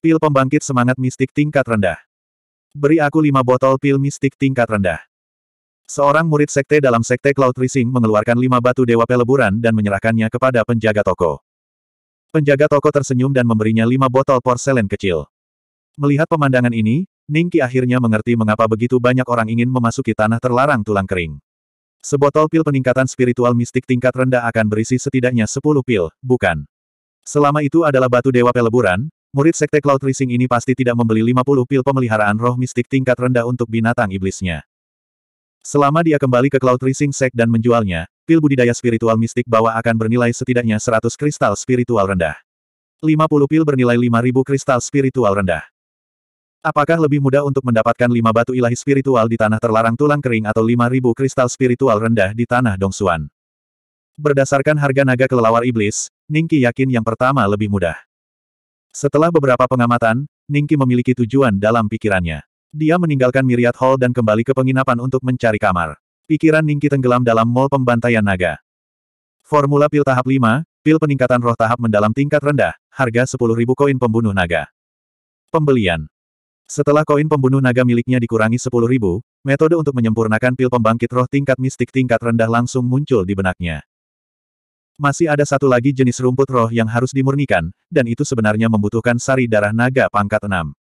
Pil pembangkit semangat mistik tingkat rendah. Beri aku lima botol pil mistik tingkat rendah. Seorang murid sekte dalam sekte Cloud Rising mengeluarkan lima batu dewa peleburan dan menyerahkannya kepada penjaga toko. Penjaga toko tersenyum dan memberinya lima botol porselen kecil. Melihat pemandangan ini, Ningki akhirnya mengerti mengapa begitu banyak orang ingin memasuki tanah terlarang tulang kering. Sebotol pil peningkatan spiritual mistik tingkat rendah akan berisi setidaknya sepuluh pil, bukan? Selama itu adalah batu dewa peleburan, Murid Sekte Cloud Rising ini pasti tidak membeli 50 pil pemeliharaan roh mistik tingkat rendah untuk binatang iblisnya. Selama dia kembali ke Cloud Rising Sek dan menjualnya, pil budidaya spiritual mistik bawah akan bernilai setidaknya 100 kristal spiritual rendah. 50 pil bernilai 5000 kristal spiritual rendah. Apakah lebih mudah untuk mendapatkan 5 batu ilahi spiritual di tanah terlarang tulang kering atau 5000 kristal spiritual rendah di tanah Dongsuan? Berdasarkan harga naga kelelawar iblis, Ningki yakin yang pertama lebih mudah. Setelah beberapa pengamatan, Ningki memiliki tujuan dalam pikirannya. Dia meninggalkan Miriat Hall dan kembali ke penginapan untuk mencari kamar. Pikiran Ningki tenggelam dalam mall pembantaian naga. Formula pil tahap 5, pil peningkatan roh tahap mendalam tingkat rendah, harga 10.000 koin pembunuh naga. Pembelian setelah koin pembunuh naga miliknya dikurangi 10.000, metode untuk menyempurnakan pil pembangkit roh tingkat mistik tingkat rendah langsung muncul di benaknya. Masih ada satu lagi jenis rumput roh yang harus dimurnikan, dan itu sebenarnya membutuhkan sari darah naga pangkat 6.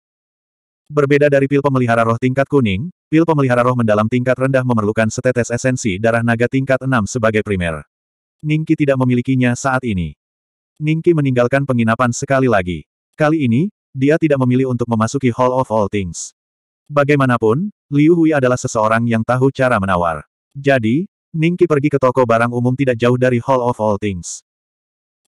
Berbeda dari pil pemelihara roh tingkat kuning, pil pemelihara roh mendalam tingkat rendah memerlukan setetes esensi darah naga tingkat 6 sebagai primer. Ningki tidak memilikinya saat ini. Ningki meninggalkan penginapan sekali lagi. Kali ini, dia tidak memilih untuk memasuki Hall of All Things. Bagaimanapun, Liu Hui adalah seseorang yang tahu cara menawar. Jadi, Ningki pergi ke toko barang umum tidak jauh dari Hall of All Things.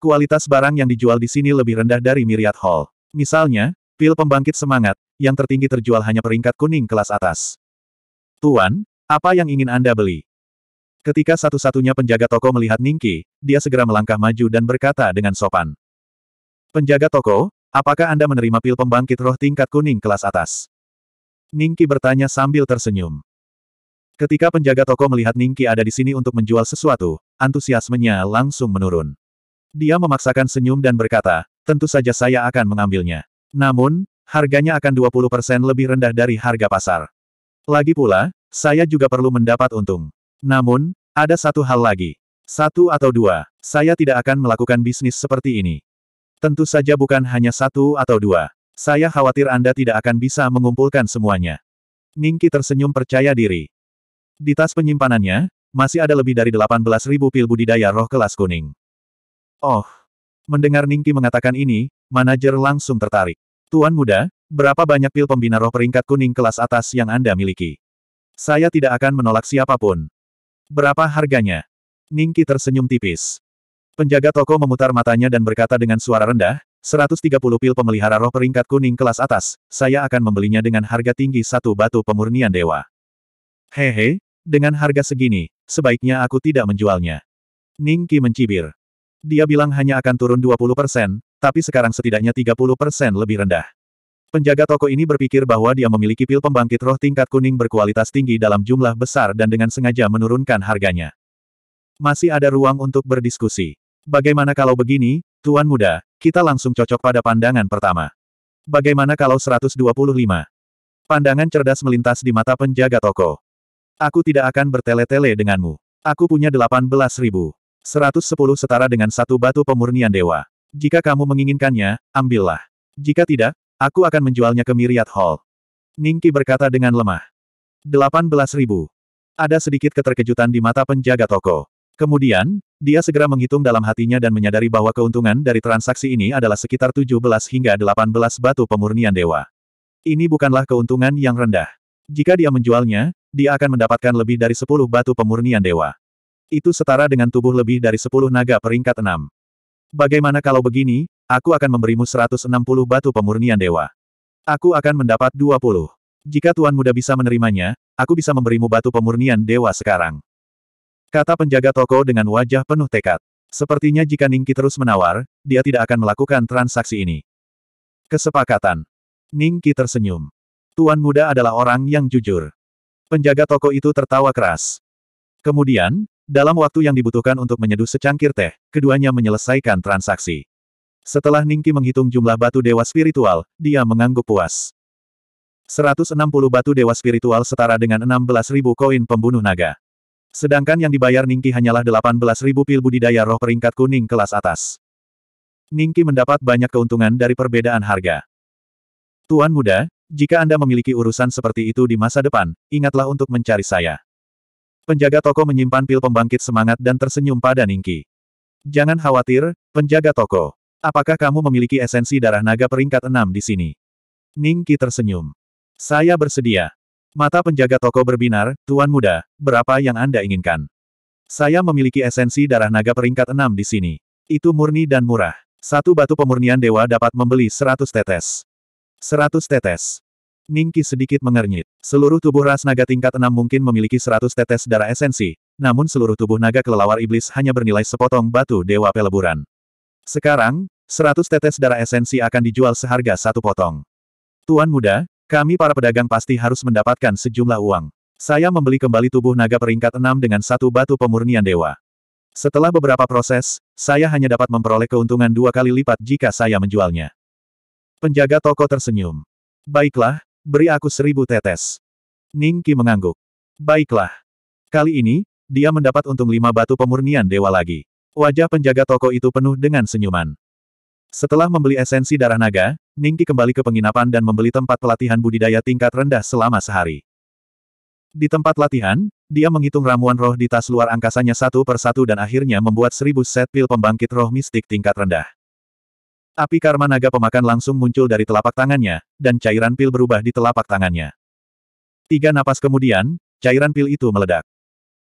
Kualitas barang yang dijual di sini lebih rendah dari Myriad Hall. Misalnya, pil pembangkit semangat, yang tertinggi terjual hanya peringkat kuning kelas atas. Tuan, apa yang ingin Anda beli? Ketika satu-satunya penjaga toko melihat Ningki, dia segera melangkah maju dan berkata dengan sopan. Penjaga toko, apakah Anda menerima pil pembangkit roh tingkat kuning kelas atas? Ningki bertanya sambil tersenyum. Ketika penjaga toko melihat Ningki ada di sini untuk menjual sesuatu, antusiasmenya langsung menurun. Dia memaksakan senyum dan berkata, tentu saja saya akan mengambilnya. Namun, harganya akan 20% lebih rendah dari harga pasar. Lagi pula, saya juga perlu mendapat untung. Namun, ada satu hal lagi. Satu atau dua, saya tidak akan melakukan bisnis seperti ini. Tentu saja bukan hanya satu atau dua. Saya khawatir Anda tidak akan bisa mengumpulkan semuanya. Ningki tersenyum percaya diri. Di tas penyimpanannya, masih ada lebih dari 18.000 pil budidaya roh kelas kuning. Oh! Mendengar Ningki mengatakan ini, manajer langsung tertarik. Tuan muda, berapa banyak pil pembina roh peringkat kuning kelas atas yang Anda miliki? Saya tidak akan menolak siapapun. Berapa harganya? Ningki tersenyum tipis. Penjaga toko memutar matanya dan berkata dengan suara rendah, 130 pil pemelihara roh peringkat kuning kelas atas, saya akan membelinya dengan harga tinggi satu batu pemurnian dewa. Hehe, dengan harga segini, sebaiknya aku tidak menjualnya. Ning Qi mencibir. Dia bilang hanya akan turun 20 persen, tapi sekarang setidaknya 30 persen lebih rendah. Penjaga toko ini berpikir bahwa dia memiliki pil pembangkit roh tingkat kuning berkualitas tinggi dalam jumlah besar dan dengan sengaja menurunkan harganya. Masih ada ruang untuk berdiskusi. Bagaimana kalau begini, Tuan Muda, kita langsung cocok pada pandangan pertama. Bagaimana kalau 125? Pandangan cerdas melintas di mata penjaga toko. Aku tidak akan bertele-tele denganmu. Aku punya delapan belas ribu. Seratus sepuluh setara dengan satu batu pemurnian dewa. Jika kamu menginginkannya, ambillah. Jika tidak, aku akan menjualnya ke Myriad Hall. Ningki berkata dengan lemah. Delapan belas ribu. Ada sedikit keterkejutan di mata penjaga toko. Kemudian, dia segera menghitung dalam hatinya dan menyadari bahwa keuntungan dari transaksi ini adalah sekitar 17 hingga 18 batu pemurnian dewa. Ini bukanlah keuntungan yang rendah. Jika dia menjualnya, dia akan mendapatkan lebih dari sepuluh batu pemurnian dewa. Itu setara dengan tubuh lebih dari sepuluh naga peringkat enam. Bagaimana kalau begini, aku akan memberimu 160 batu pemurnian dewa. Aku akan mendapat 20. Jika Tuan Muda bisa menerimanya, aku bisa memberimu batu pemurnian dewa sekarang. Kata penjaga toko dengan wajah penuh tekad. Sepertinya jika Ningki terus menawar, dia tidak akan melakukan transaksi ini. Kesepakatan. Ningki tersenyum. Tuan Muda adalah orang yang jujur. Penjaga toko itu tertawa keras. Kemudian, dalam waktu yang dibutuhkan untuk menyeduh secangkir teh, keduanya menyelesaikan transaksi. Setelah Ningki menghitung jumlah batu dewa spiritual, dia mengangguk puas. 160 batu dewa spiritual setara dengan 16.000 koin pembunuh naga. Sedangkan yang dibayar Ningki hanyalah 18.000 pil budidaya roh peringkat kuning kelas atas. Ningki mendapat banyak keuntungan dari perbedaan harga. Tuan muda, jika Anda memiliki urusan seperti itu di masa depan, ingatlah untuk mencari saya. Penjaga toko menyimpan pil pembangkit semangat dan tersenyum pada Ningki. Jangan khawatir, penjaga toko. Apakah kamu memiliki esensi darah naga peringkat 6 di sini? Ningki tersenyum. Saya bersedia. Mata penjaga toko berbinar, Tuan Muda, berapa yang Anda inginkan? Saya memiliki esensi darah naga peringkat 6 di sini. Itu murni dan murah. Satu batu pemurnian dewa dapat membeli 100 tetes. Seratus tetes. Ningki sedikit mengernyit. Seluruh tubuh ras naga tingkat 6 mungkin memiliki seratus tetes darah esensi, namun seluruh tubuh naga kelelawar iblis hanya bernilai sepotong batu dewa peleburan. Sekarang, seratus tetes darah esensi akan dijual seharga satu potong. Tuan muda, kami para pedagang pasti harus mendapatkan sejumlah uang. Saya membeli kembali tubuh naga peringkat 6 dengan satu batu pemurnian dewa. Setelah beberapa proses, saya hanya dapat memperoleh keuntungan dua kali lipat jika saya menjualnya. Penjaga toko tersenyum. Baiklah, beri aku seribu tetes. Ning mengangguk. Baiklah. Kali ini, dia mendapat untung lima batu pemurnian dewa lagi. Wajah penjaga toko itu penuh dengan senyuman. Setelah membeli esensi darah naga, Ning kembali ke penginapan dan membeli tempat pelatihan budidaya tingkat rendah selama sehari. Di tempat latihan, dia menghitung ramuan roh di tas luar angkasanya satu per satu dan akhirnya membuat seribu set pil pembangkit roh mistik tingkat rendah. Api karma naga pemakan langsung muncul dari telapak tangannya, dan cairan pil berubah di telapak tangannya. Tiga napas kemudian, cairan pil itu meledak.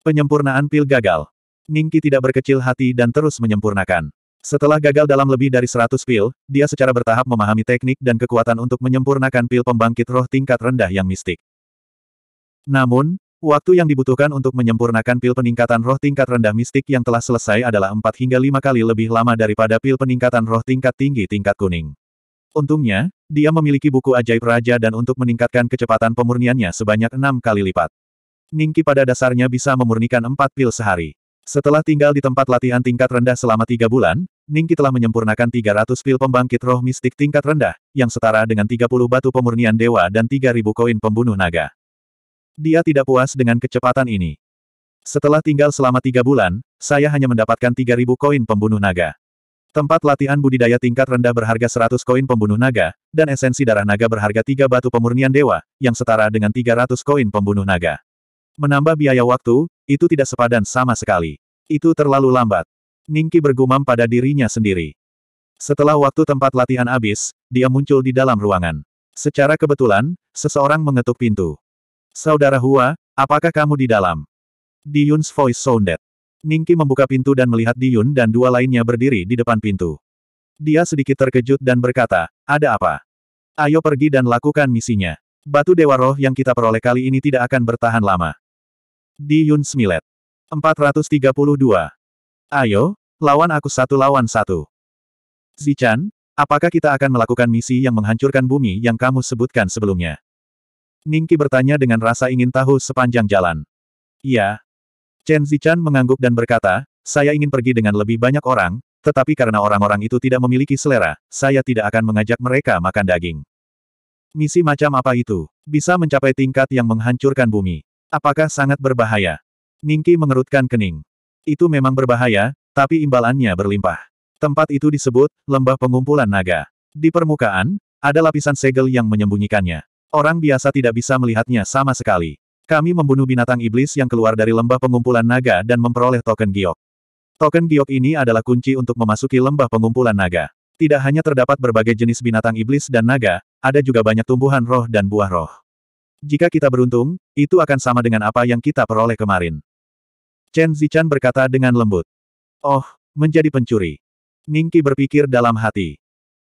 Penyempurnaan pil gagal. Ningki tidak berkecil hati dan terus menyempurnakan. Setelah gagal dalam lebih dari seratus pil, dia secara bertahap memahami teknik dan kekuatan untuk menyempurnakan pil pembangkit roh tingkat rendah yang mistik. Namun, Waktu yang dibutuhkan untuk menyempurnakan pil peningkatan roh tingkat rendah mistik yang telah selesai adalah 4 hingga 5 kali lebih lama daripada pil peningkatan roh tingkat tinggi tingkat kuning. Untungnya, dia memiliki buku ajaib raja dan untuk meningkatkan kecepatan pemurniannya sebanyak 6 kali lipat. Ningki pada dasarnya bisa memurnikan 4 pil sehari. Setelah tinggal di tempat latihan tingkat rendah selama 3 bulan, Ningki telah menyempurnakan 300 pil pembangkit roh mistik tingkat rendah, yang setara dengan 30 batu pemurnian dewa dan 3000 koin pembunuh naga. Dia tidak puas dengan kecepatan ini. Setelah tinggal selama tiga bulan, saya hanya mendapatkan 3.000 koin pembunuh naga. Tempat latihan budidaya tingkat rendah berharga 100 koin pembunuh naga, dan esensi darah naga berharga tiga batu pemurnian dewa, yang setara dengan 300 koin pembunuh naga. Menambah biaya waktu, itu tidak sepadan sama sekali. Itu terlalu lambat. Ningki bergumam pada dirinya sendiri. Setelah waktu tempat latihan habis, dia muncul di dalam ruangan. Secara kebetulan, seseorang mengetuk pintu. Saudara Hua, apakah kamu di dalam? Diyun's voice sounded. Ningki membuka pintu dan melihat Diyun dan dua lainnya berdiri di depan pintu. Dia sedikit terkejut dan berkata, ada apa? Ayo pergi dan lakukan misinya. Batu Dewa Roh yang kita peroleh kali ini tidak akan bertahan lama. Diyun Smilet. 432. Ayo, lawan aku satu lawan satu. Zichan, apakah kita akan melakukan misi yang menghancurkan bumi yang kamu sebutkan sebelumnya? Ningki bertanya dengan rasa ingin tahu sepanjang jalan. Iya. Chen Zichan mengangguk dan berkata, saya ingin pergi dengan lebih banyak orang, tetapi karena orang-orang itu tidak memiliki selera, saya tidak akan mengajak mereka makan daging. Misi macam apa itu? Bisa mencapai tingkat yang menghancurkan bumi. Apakah sangat berbahaya? Ningki mengerutkan kening. Itu memang berbahaya, tapi imbalannya berlimpah. Tempat itu disebut lembah pengumpulan naga. Di permukaan, ada lapisan segel yang menyembunyikannya. Orang biasa tidak bisa melihatnya sama sekali. Kami membunuh binatang iblis yang keluar dari lembah pengumpulan naga dan memperoleh token giok. Token giok ini adalah kunci untuk memasuki lembah pengumpulan naga. Tidak hanya terdapat berbagai jenis binatang iblis dan naga, ada juga banyak tumbuhan roh dan buah roh. Jika kita beruntung, itu akan sama dengan apa yang kita peroleh kemarin. Chen Zichan berkata dengan lembut. Oh, menjadi pencuri. Ningki berpikir dalam hati.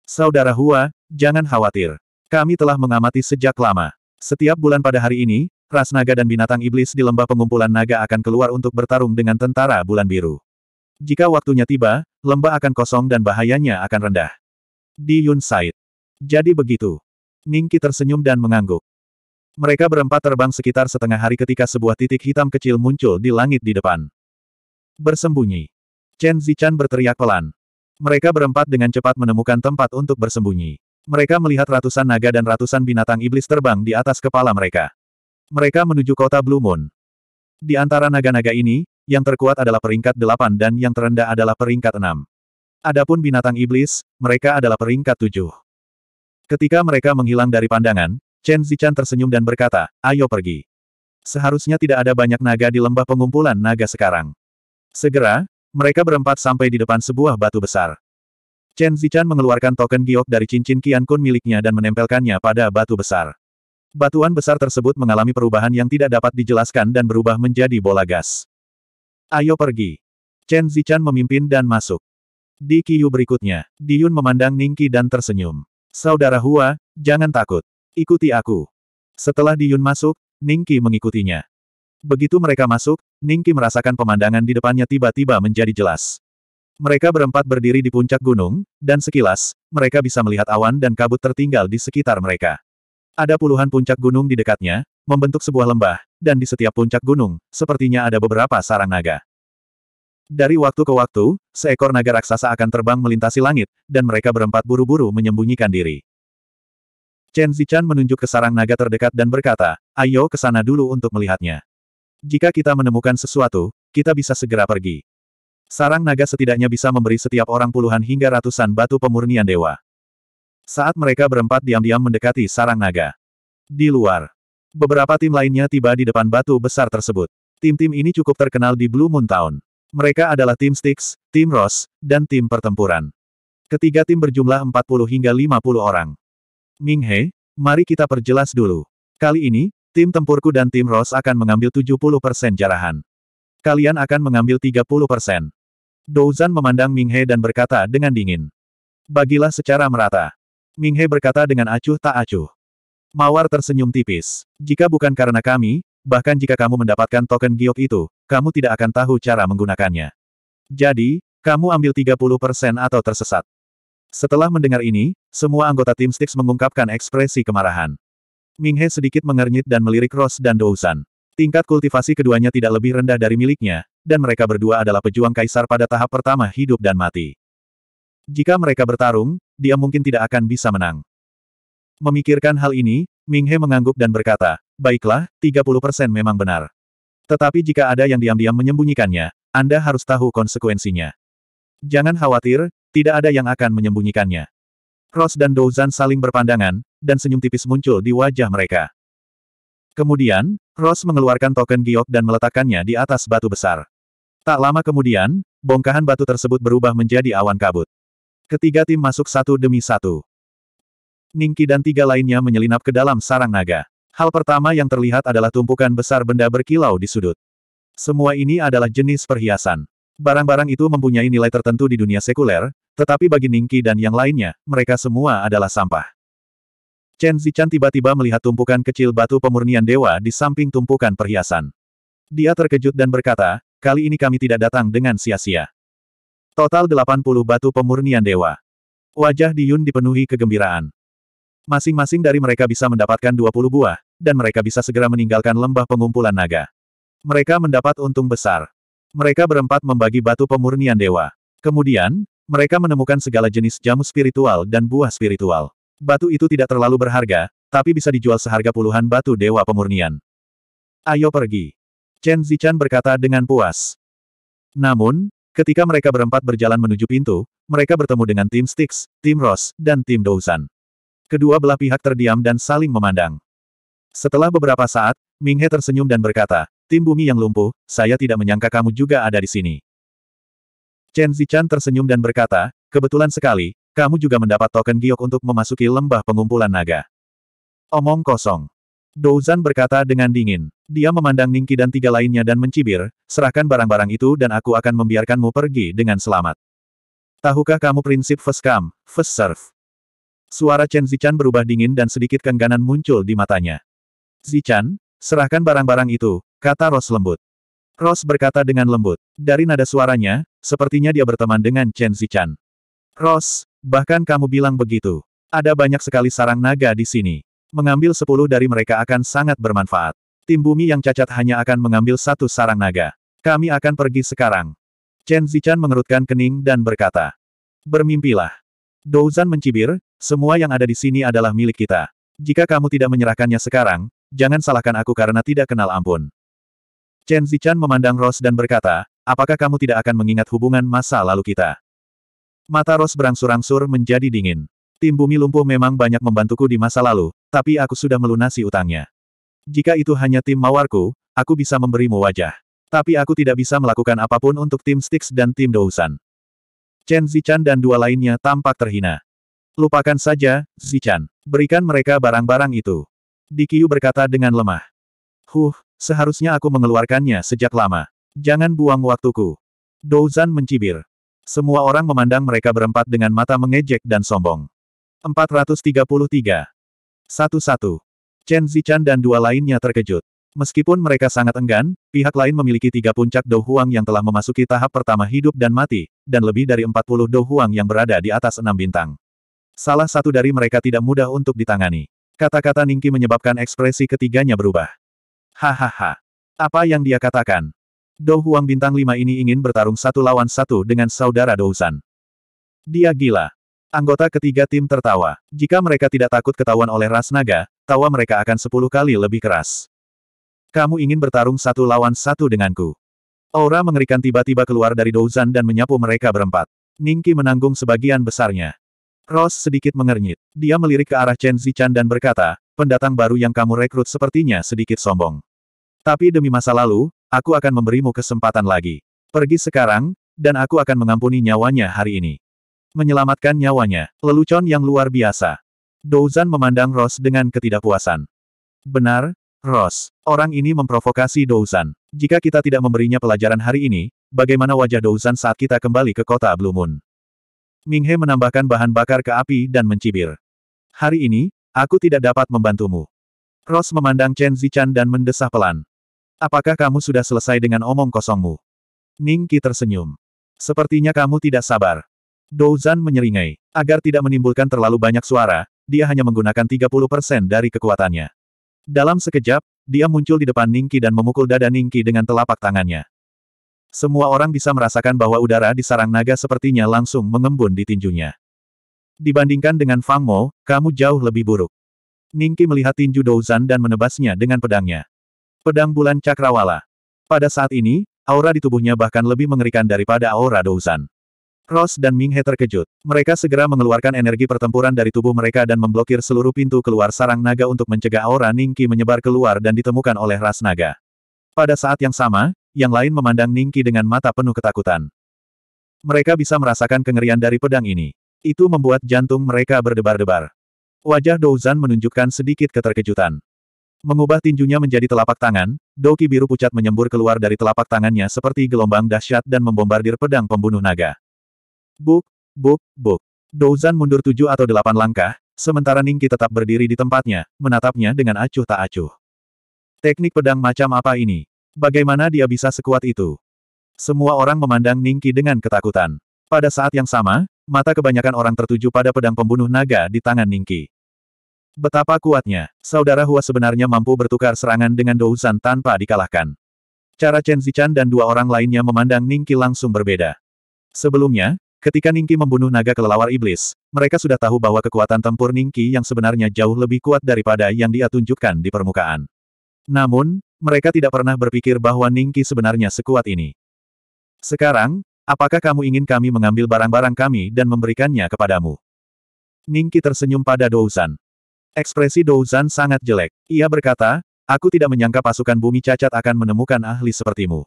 Saudara Hua, jangan khawatir. Kami telah mengamati sejak lama. Setiap bulan pada hari ini, ras naga dan binatang iblis di lembah pengumpulan naga akan keluar untuk bertarung dengan tentara bulan biru. Jika waktunya tiba, lembah akan kosong dan bahayanya akan rendah. Di Yun Said. Jadi begitu. Ningki tersenyum dan mengangguk. Mereka berempat terbang sekitar setengah hari ketika sebuah titik hitam kecil muncul di langit di depan. Bersembunyi. Chen Zichan berteriak pelan. Mereka berempat dengan cepat menemukan tempat untuk bersembunyi. Mereka melihat ratusan naga dan ratusan binatang iblis terbang di atas kepala mereka. Mereka menuju kota Blue Moon. Di antara naga-naga ini, yang terkuat adalah peringkat delapan dan yang terendah adalah peringkat enam. Adapun binatang iblis, mereka adalah peringkat tujuh. Ketika mereka menghilang dari pandangan, Chen Zichan tersenyum dan berkata, ayo pergi. Seharusnya tidak ada banyak naga di lembah pengumpulan naga sekarang. Segera, mereka berempat sampai di depan sebuah batu besar. Chen Zichan mengeluarkan token giok dari cincin Qian Kun miliknya dan menempelkannya pada batu besar. Batuan besar tersebut mengalami perubahan yang tidak dapat dijelaskan dan berubah menjadi bola gas. Ayo pergi. Chen Zichan memimpin dan masuk. Di Qiyu berikutnya, Di Yun memandang Ningki dan tersenyum. Saudara Hua, jangan takut. Ikuti aku. Setelah Di Yun masuk, Ningki mengikutinya. Begitu mereka masuk, Ningki merasakan pemandangan di depannya tiba-tiba menjadi jelas. Mereka berempat berdiri di puncak gunung, dan sekilas, mereka bisa melihat awan dan kabut tertinggal di sekitar mereka. Ada puluhan puncak gunung di dekatnya, membentuk sebuah lembah, dan di setiap puncak gunung, sepertinya ada beberapa sarang naga. Dari waktu ke waktu, seekor naga raksasa akan terbang melintasi langit, dan mereka berempat buru-buru menyembunyikan diri. Chen Zichan menunjuk ke sarang naga terdekat dan berkata, ayo ke sana dulu untuk melihatnya. Jika kita menemukan sesuatu, kita bisa segera pergi. Sarang naga setidaknya bisa memberi setiap orang puluhan hingga ratusan batu pemurnian dewa. Saat mereka berempat diam-diam mendekati sarang naga. Di luar, beberapa tim lainnya tiba di depan batu besar tersebut. Tim-tim ini cukup terkenal di Blue Moon Town. Mereka adalah tim Styx, tim Ross, dan tim pertempuran. Ketiga tim berjumlah 40 hingga 50 orang. Ming He, mari kita perjelas dulu. Kali ini, tim tempurku dan tim Ross akan mengambil 70% jarahan. Kalian akan mengambil 30%. Douzan memandang Minghe dan berkata dengan dingin. Bagilah secara merata. Minghe berkata dengan acuh tak acuh. Mawar tersenyum tipis. Jika bukan karena kami, bahkan jika kamu mendapatkan token giok itu, kamu tidak akan tahu cara menggunakannya. Jadi, kamu ambil 30% atau tersesat. Setelah mendengar ini, semua anggota tim Stix mengungkapkan ekspresi kemarahan. Minghe sedikit mengernyit dan melirik Rose dan Douzan. Tingkat kultivasi keduanya tidak lebih rendah dari miliknya, dan mereka berdua adalah pejuang kaisar pada tahap pertama hidup dan mati. Jika mereka bertarung, dia mungkin tidak akan bisa menang. Memikirkan hal ini, Ming He mengangguk dan berkata, baiklah, 30% memang benar. Tetapi jika ada yang diam-diam menyembunyikannya, Anda harus tahu konsekuensinya. Jangan khawatir, tidak ada yang akan menyembunyikannya. Cross dan Douzan saling berpandangan, dan senyum tipis muncul di wajah mereka. Kemudian, Ross mengeluarkan token giok dan meletakkannya di atas batu besar. Tak lama kemudian, bongkahan batu tersebut berubah menjadi awan kabut. Ketiga tim masuk satu demi satu. Ningki dan tiga lainnya menyelinap ke dalam sarang naga. Hal pertama yang terlihat adalah tumpukan besar benda berkilau di sudut. Semua ini adalah jenis perhiasan. Barang-barang itu mempunyai nilai tertentu di dunia sekuler, tetapi bagi Ningki dan yang lainnya, mereka semua adalah sampah. Chen Zichan tiba-tiba melihat tumpukan kecil batu pemurnian dewa di samping tumpukan perhiasan. Dia terkejut dan berkata, Kali ini kami tidak datang dengan sia-sia. Total 80 batu pemurnian dewa. Wajah Diyun dipenuhi kegembiraan. Masing-masing dari mereka bisa mendapatkan 20 buah, dan mereka bisa segera meninggalkan lembah pengumpulan naga. Mereka mendapat untung besar. Mereka berempat membagi batu pemurnian dewa. Kemudian, mereka menemukan segala jenis jamu spiritual dan buah spiritual. Batu itu tidak terlalu berharga, tapi bisa dijual seharga puluhan batu dewa pemurnian. Ayo pergi. Chen Zichan berkata dengan puas. Namun, ketika mereka berempat berjalan menuju pintu, mereka bertemu dengan tim Styx, tim Ross, dan tim Douzan. Kedua belah pihak terdiam dan saling memandang. Setelah beberapa saat, Ming He tersenyum dan berkata, Tim bumi yang lumpuh, saya tidak menyangka kamu juga ada di sini. Chen Zichan tersenyum dan berkata, kebetulan sekali, kamu juga mendapat token giok untuk memasuki lembah pengumpulan naga. Omong kosong. Douzan berkata dengan dingin. Dia memandang Ningki dan tiga lainnya dan mencibir, serahkan barang-barang itu dan aku akan membiarkanmu pergi dengan selamat. Tahukah kamu prinsip first come, Suara Chen Zichan berubah dingin dan sedikit kengganan muncul di matanya. Zichan, serahkan barang-barang itu, kata Ros lembut. Ros berkata dengan lembut. Dari nada suaranya, sepertinya dia berteman dengan Chen Zichan. Ros, bahkan kamu bilang begitu. Ada banyak sekali sarang naga di sini. Mengambil sepuluh dari mereka akan sangat bermanfaat. Tim bumi yang cacat hanya akan mengambil satu sarang naga. Kami akan pergi sekarang. Chen Zichan mengerutkan kening dan berkata. Bermimpilah. Douzan mencibir, semua yang ada di sini adalah milik kita. Jika kamu tidak menyerahkannya sekarang, jangan salahkan aku karena tidak kenal ampun. Chen Zichan memandang Rose dan berkata, apakah kamu tidak akan mengingat hubungan masa lalu kita? Mata Rose berangsur-angsur menjadi dingin. Tim Bumi Lumpuh memang banyak membantuku di masa lalu, tapi aku sudah melunasi utangnya. Jika itu hanya tim mawarku, aku bisa memberimu wajah. Tapi aku tidak bisa melakukan apapun untuk tim Styx dan tim Dousan. Chen Zichan dan dua lainnya tampak terhina. Lupakan saja, Zichan. Berikan mereka barang-barang itu. Dikiu berkata dengan lemah. Huh, seharusnya aku mengeluarkannya sejak lama. Jangan buang waktuku. Douzan mencibir. Semua orang memandang mereka berempat dengan mata mengejek dan sombong. 433. 11. Chen Zichan dan dua lainnya terkejut. Meskipun mereka sangat enggan, pihak lain memiliki tiga puncak Douhuang yang telah memasuki tahap pertama hidup dan mati, dan lebih dari 40 Douhuang yang berada di atas enam bintang. Salah satu dari mereka tidak mudah untuk ditangani. Kata-kata Ningki menyebabkan ekspresi ketiganya berubah. Hahaha. Apa yang dia katakan? Douhuang bintang lima ini ingin bertarung satu lawan satu dengan saudara Dousan. Dia gila. Anggota ketiga tim tertawa. Jika mereka tidak takut ketahuan oleh ras naga, tawa mereka akan sepuluh kali lebih keras. Kamu ingin bertarung satu lawan satu denganku. Aura mengerikan tiba-tiba keluar dari Douzan dan menyapu mereka berempat. Ningki menanggung sebagian besarnya. Ross sedikit mengernyit. Dia melirik ke arah Chen Zichan dan berkata, pendatang baru yang kamu rekrut sepertinya sedikit sombong. Tapi demi masa lalu, aku akan memberimu kesempatan lagi. Pergi sekarang, dan aku akan mengampuni nyawanya hari ini. Menyelamatkan nyawanya, lelucon yang luar biasa. Douzan memandang Ross dengan ketidakpuasan. Benar, Ross, orang ini memprovokasi Douzan. Jika kita tidak memberinya pelajaran hari ini, bagaimana wajah Douzan saat kita kembali ke kota Blue Moon? Minghe menambahkan bahan bakar ke api dan mencibir. Hari ini, aku tidak dapat membantumu. Ross memandang Chen Zichan dan mendesah pelan. Apakah kamu sudah selesai dengan omong kosongmu? Ningki tersenyum. Sepertinya kamu tidak sabar. Douzan menyeringai. Agar tidak menimbulkan terlalu banyak suara, dia hanya menggunakan 30% dari kekuatannya. Dalam sekejap, dia muncul di depan Ningki dan memukul dada Ningki dengan telapak tangannya. Semua orang bisa merasakan bahwa udara di sarang naga sepertinya langsung mengembun di tinjunya. Dibandingkan dengan Fang Mo, kamu jauh lebih buruk. Ningki melihat tinju Douzan dan menebasnya dengan pedangnya. Pedang bulan cakrawala. Pada saat ini, aura di tubuhnya bahkan lebih mengerikan daripada aura Douzan. Ross dan Minghe terkejut. Mereka segera mengeluarkan energi pertempuran dari tubuh mereka dan memblokir seluruh pintu keluar sarang naga untuk mencegah aura Ningki menyebar keluar dan ditemukan oleh ras naga. Pada saat yang sama, yang lain memandang Ningki dengan mata penuh ketakutan. Mereka bisa merasakan kengerian dari pedang ini. Itu membuat jantung mereka berdebar-debar. Wajah Douzan menunjukkan sedikit keterkejutan. Mengubah tinjunya menjadi telapak tangan, Doki biru pucat menyembur keluar dari telapak tangannya seperti gelombang dahsyat dan membombardir pedang pembunuh naga. Buk, buk, buk. Douzan mundur tujuh atau delapan langkah, sementara Ningki tetap berdiri di tempatnya, menatapnya dengan acuh tak acuh. Teknik pedang macam apa ini? Bagaimana dia bisa sekuat itu? Semua orang memandang Ningki dengan ketakutan. Pada saat yang sama, mata kebanyakan orang tertuju pada pedang pembunuh naga di tangan Ningki. Betapa kuatnya, saudara Hua sebenarnya mampu bertukar serangan dengan Douzan tanpa dikalahkan. Cara Chen Zichan dan dua orang lainnya memandang Ningki langsung berbeda. Sebelumnya, Ketika Ningki membunuh naga kelelawar iblis, mereka sudah tahu bahwa kekuatan tempur Ningki yang sebenarnya jauh lebih kuat daripada yang dia tunjukkan di permukaan. Namun, mereka tidak pernah berpikir bahwa Ningki sebenarnya sekuat ini. Sekarang, apakah kamu ingin kami mengambil barang-barang kami dan memberikannya kepadamu? Ningki tersenyum pada Douzan. Ekspresi Douzan sangat jelek. Ia berkata, aku tidak menyangka pasukan bumi cacat akan menemukan ahli sepertimu.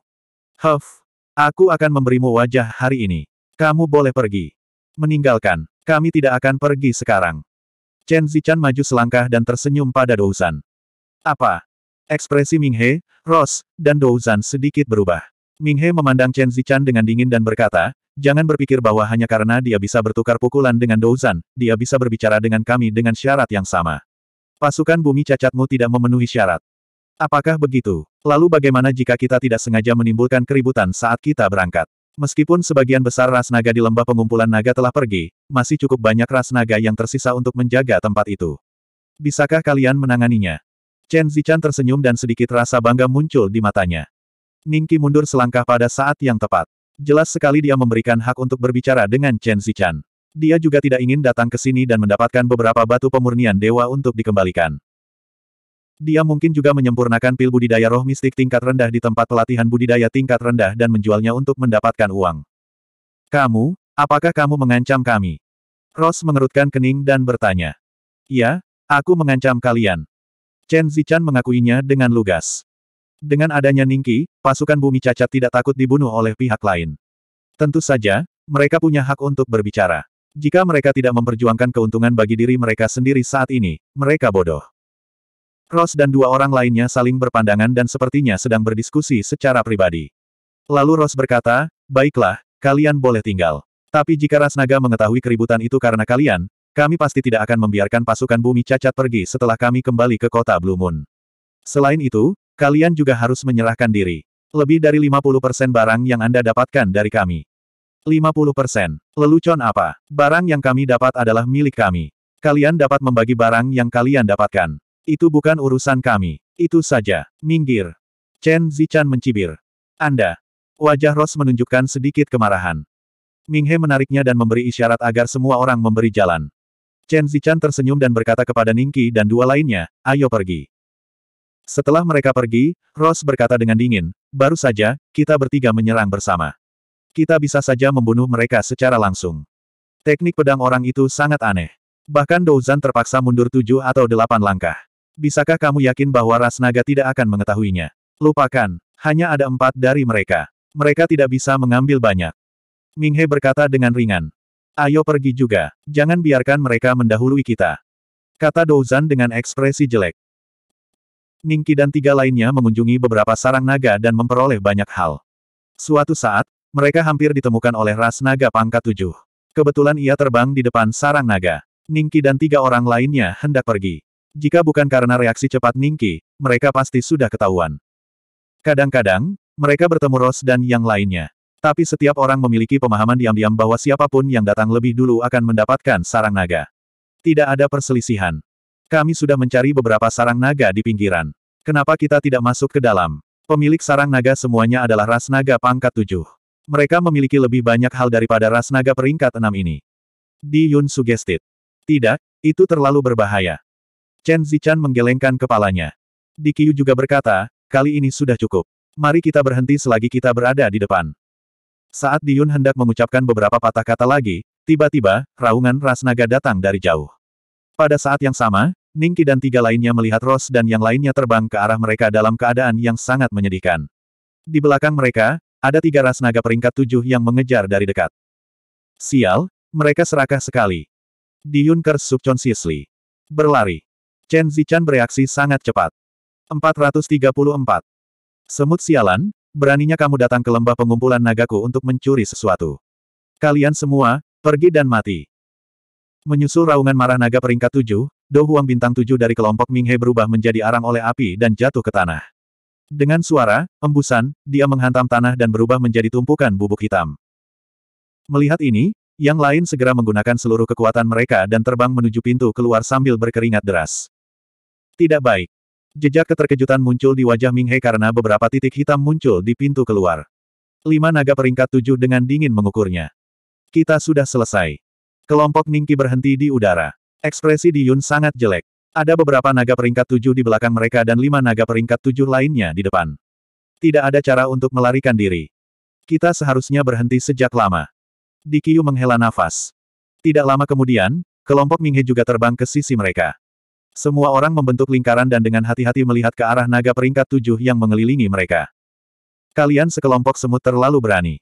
Huff, aku akan memberimu wajah hari ini. Kamu boleh pergi. Meninggalkan. Kami tidak akan pergi sekarang. Chen Zichan maju selangkah dan tersenyum pada Douzan. Apa? Ekspresi Ming He, Rose, dan Douzan sedikit berubah. Ming He memandang Chen Zichan dengan dingin dan berkata, jangan berpikir bahwa hanya karena dia bisa bertukar pukulan dengan Douzan, dia bisa berbicara dengan kami dengan syarat yang sama. Pasukan bumi cacatmu tidak memenuhi syarat. Apakah begitu? Lalu bagaimana jika kita tidak sengaja menimbulkan keributan saat kita berangkat? Meskipun sebagian besar ras naga di lembah pengumpulan naga telah pergi, masih cukup banyak ras naga yang tersisa untuk menjaga tempat itu. Bisakah kalian menanganinya? Chen Zichan tersenyum dan sedikit rasa bangga muncul di matanya. Ningki mundur selangkah pada saat yang tepat. Jelas sekali dia memberikan hak untuk berbicara dengan Chen Zichan. Dia juga tidak ingin datang ke sini dan mendapatkan beberapa batu pemurnian dewa untuk dikembalikan. Dia mungkin juga menyempurnakan pil budidaya roh mistik tingkat rendah di tempat pelatihan budidaya tingkat rendah dan menjualnya untuk mendapatkan uang. Kamu, apakah kamu mengancam kami? Ross mengerutkan kening dan bertanya. Ya, aku mengancam kalian. Chen Zichan mengakuinya dengan lugas. Dengan adanya Ningki, pasukan bumi cacat tidak takut dibunuh oleh pihak lain. Tentu saja, mereka punya hak untuk berbicara. Jika mereka tidak memperjuangkan keuntungan bagi diri mereka sendiri saat ini, mereka bodoh. Ross dan dua orang lainnya saling berpandangan dan sepertinya sedang berdiskusi secara pribadi. Lalu Ross berkata, baiklah, kalian boleh tinggal. Tapi jika Rasnaga mengetahui keributan itu karena kalian, kami pasti tidak akan membiarkan pasukan bumi cacat pergi setelah kami kembali ke kota Blue Moon. Selain itu, kalian juga harus menyerahkan diri. Lebih dari 50% barang yang Anda dapatkan dari kami. 50%. Lelucon apa? Barang yang kami dapat adalah milik kami. Kalian dapat membagi barang yang kalian dapatkan. Itu bukan urusan kami. Itu saja. Minggir. Chen Zichan mencibir. Anda. Wajah Ros menunjukkan sedikit kemarahan. Minghe menariknya dan memberi isyarat agar semua orang memberi jalan. Chen Zichan tersenyum dan berkata kepada Ningki dan dua lainnya, ayo pergi. Setelah mereka pergi, Ross berkata dengan dingin, baru saja, kita bertiga menyerang bersama. Kita bisa saja membunuh mereka secara langsung. Teknik pedang orang itu sangat aneh. Bahkan Douzan terpaksa mundur tujuh atau delapan langkah. Bisakah kamu yakin bahwa ras naga tidak akan mengetahuinya? Lupakan, hanya ada empat dari mereka. Mereka tidak bisa mengambil banyak. Minghe berkata dengan ringan. Ayo pergi juga, jangan biarkan mereka mendahului kita. Kata Douzan dengan ekspresi jelek. Ningki dan tiga lainnya mengunjungi beberapa sarang naga dan memperoleh banyak hal. Suatu saat, mereka hampir ditemukan oleh ras naga pangkat tujuh. Kebetulan ia terbang di depan sarang naga. Ningki dan tiga orang lainnya hendak pergi. Jika bukan karena reaksi cepat Ningki, mereka pasti sudah ketahuan. Kadang-kadang, mereka bertemu Ros dan yang lainnya. Tapi setiap orang memiliki pemahaman diam-diam bahwa siapapun yang datang lebih dulu akan mendapatkan sarang naga. Tidak ada perselisihan. Kami sudah mencari beberapa sarang naga di pinggiran. Kenapa kita tidak masuk ke dalam? Pemilik sarang naga semuanya adalah ras naga pangkat tujuh. Mereka memiliki lebih banyak hal daripada ras naga peringkat enam ini. Di Yun suggested. Tidak, itu terlalu berbahaya. Chen Zichan menggelengkan kepalanya. Di Dikiu juga berkata, kali ini sudah cukup. Mari kita berhenti selagi kita berada di depan. Saat Diyun hendak mengucapkan beberapa patah kata lagi, tiba-tiba, raungan ras naga datang dari jauh. Pada saat yang sama, Ningki dan tiga lainnya melihat Ros dan yang lainnya terbang ke arah mereka dalam keadaan yang sangat menyedihkan. Di belakang mereka, ada tiga ras naga peringkat tujuh yang mengejar dari dekat. Sial, mereka serakah sekali. Diyun Kers subconsciously. Berlari. Chen Zichan bereaksi sangat cepat. 434. Semut sialan, beraninya kamu datang ke lembah pengumpulan nagaku untuk mencuri sesuatu. Kalian semua, pergi dan mati. Menyusul raungan marah naga peringkat tujuh, Do Huang bintang tujuh dari kelompok Minghe berubah menjadi arang oleh api dan jatuh ke tanah. Dengan suara, embusan, dia menghantam tanah dan berubah menjadi tumpukan bubuk hitam. Melihat ini, yang lain segera menggunakan seluruh kekuatan mereka dan terbang menuju pintu keluar sambil berkeringat deras. Tidak baik. Jejak keterkejutan muncul di wajah Ming He karena beberapa titik hitam muncul di pintu keluar. Lima naga peringkat tujuh dengan dingin mengukurnya. Kita sudah selesai. Kelompok Ningki berhenti di udara. Ekspresi di Yun sangat jelek. Ada beberapa naga peringkat tujuh di belakang mereka dan lima naga peringkat tujuh lainnya di depan. Tidak ada cara untuk melarikan diri. Kita seharusnya berhenti sejak lama. Dikiu menghela nafas. Tidak lama kemudian, kelompok Minghe juga terbang ke sisi mereka. Semua orang membentuk lingkaran dan dengan hati-hati melihat ke arah naga peringkat tujuh yang mengelilingi mereka. Kalian sekelompok semut terlalu berani.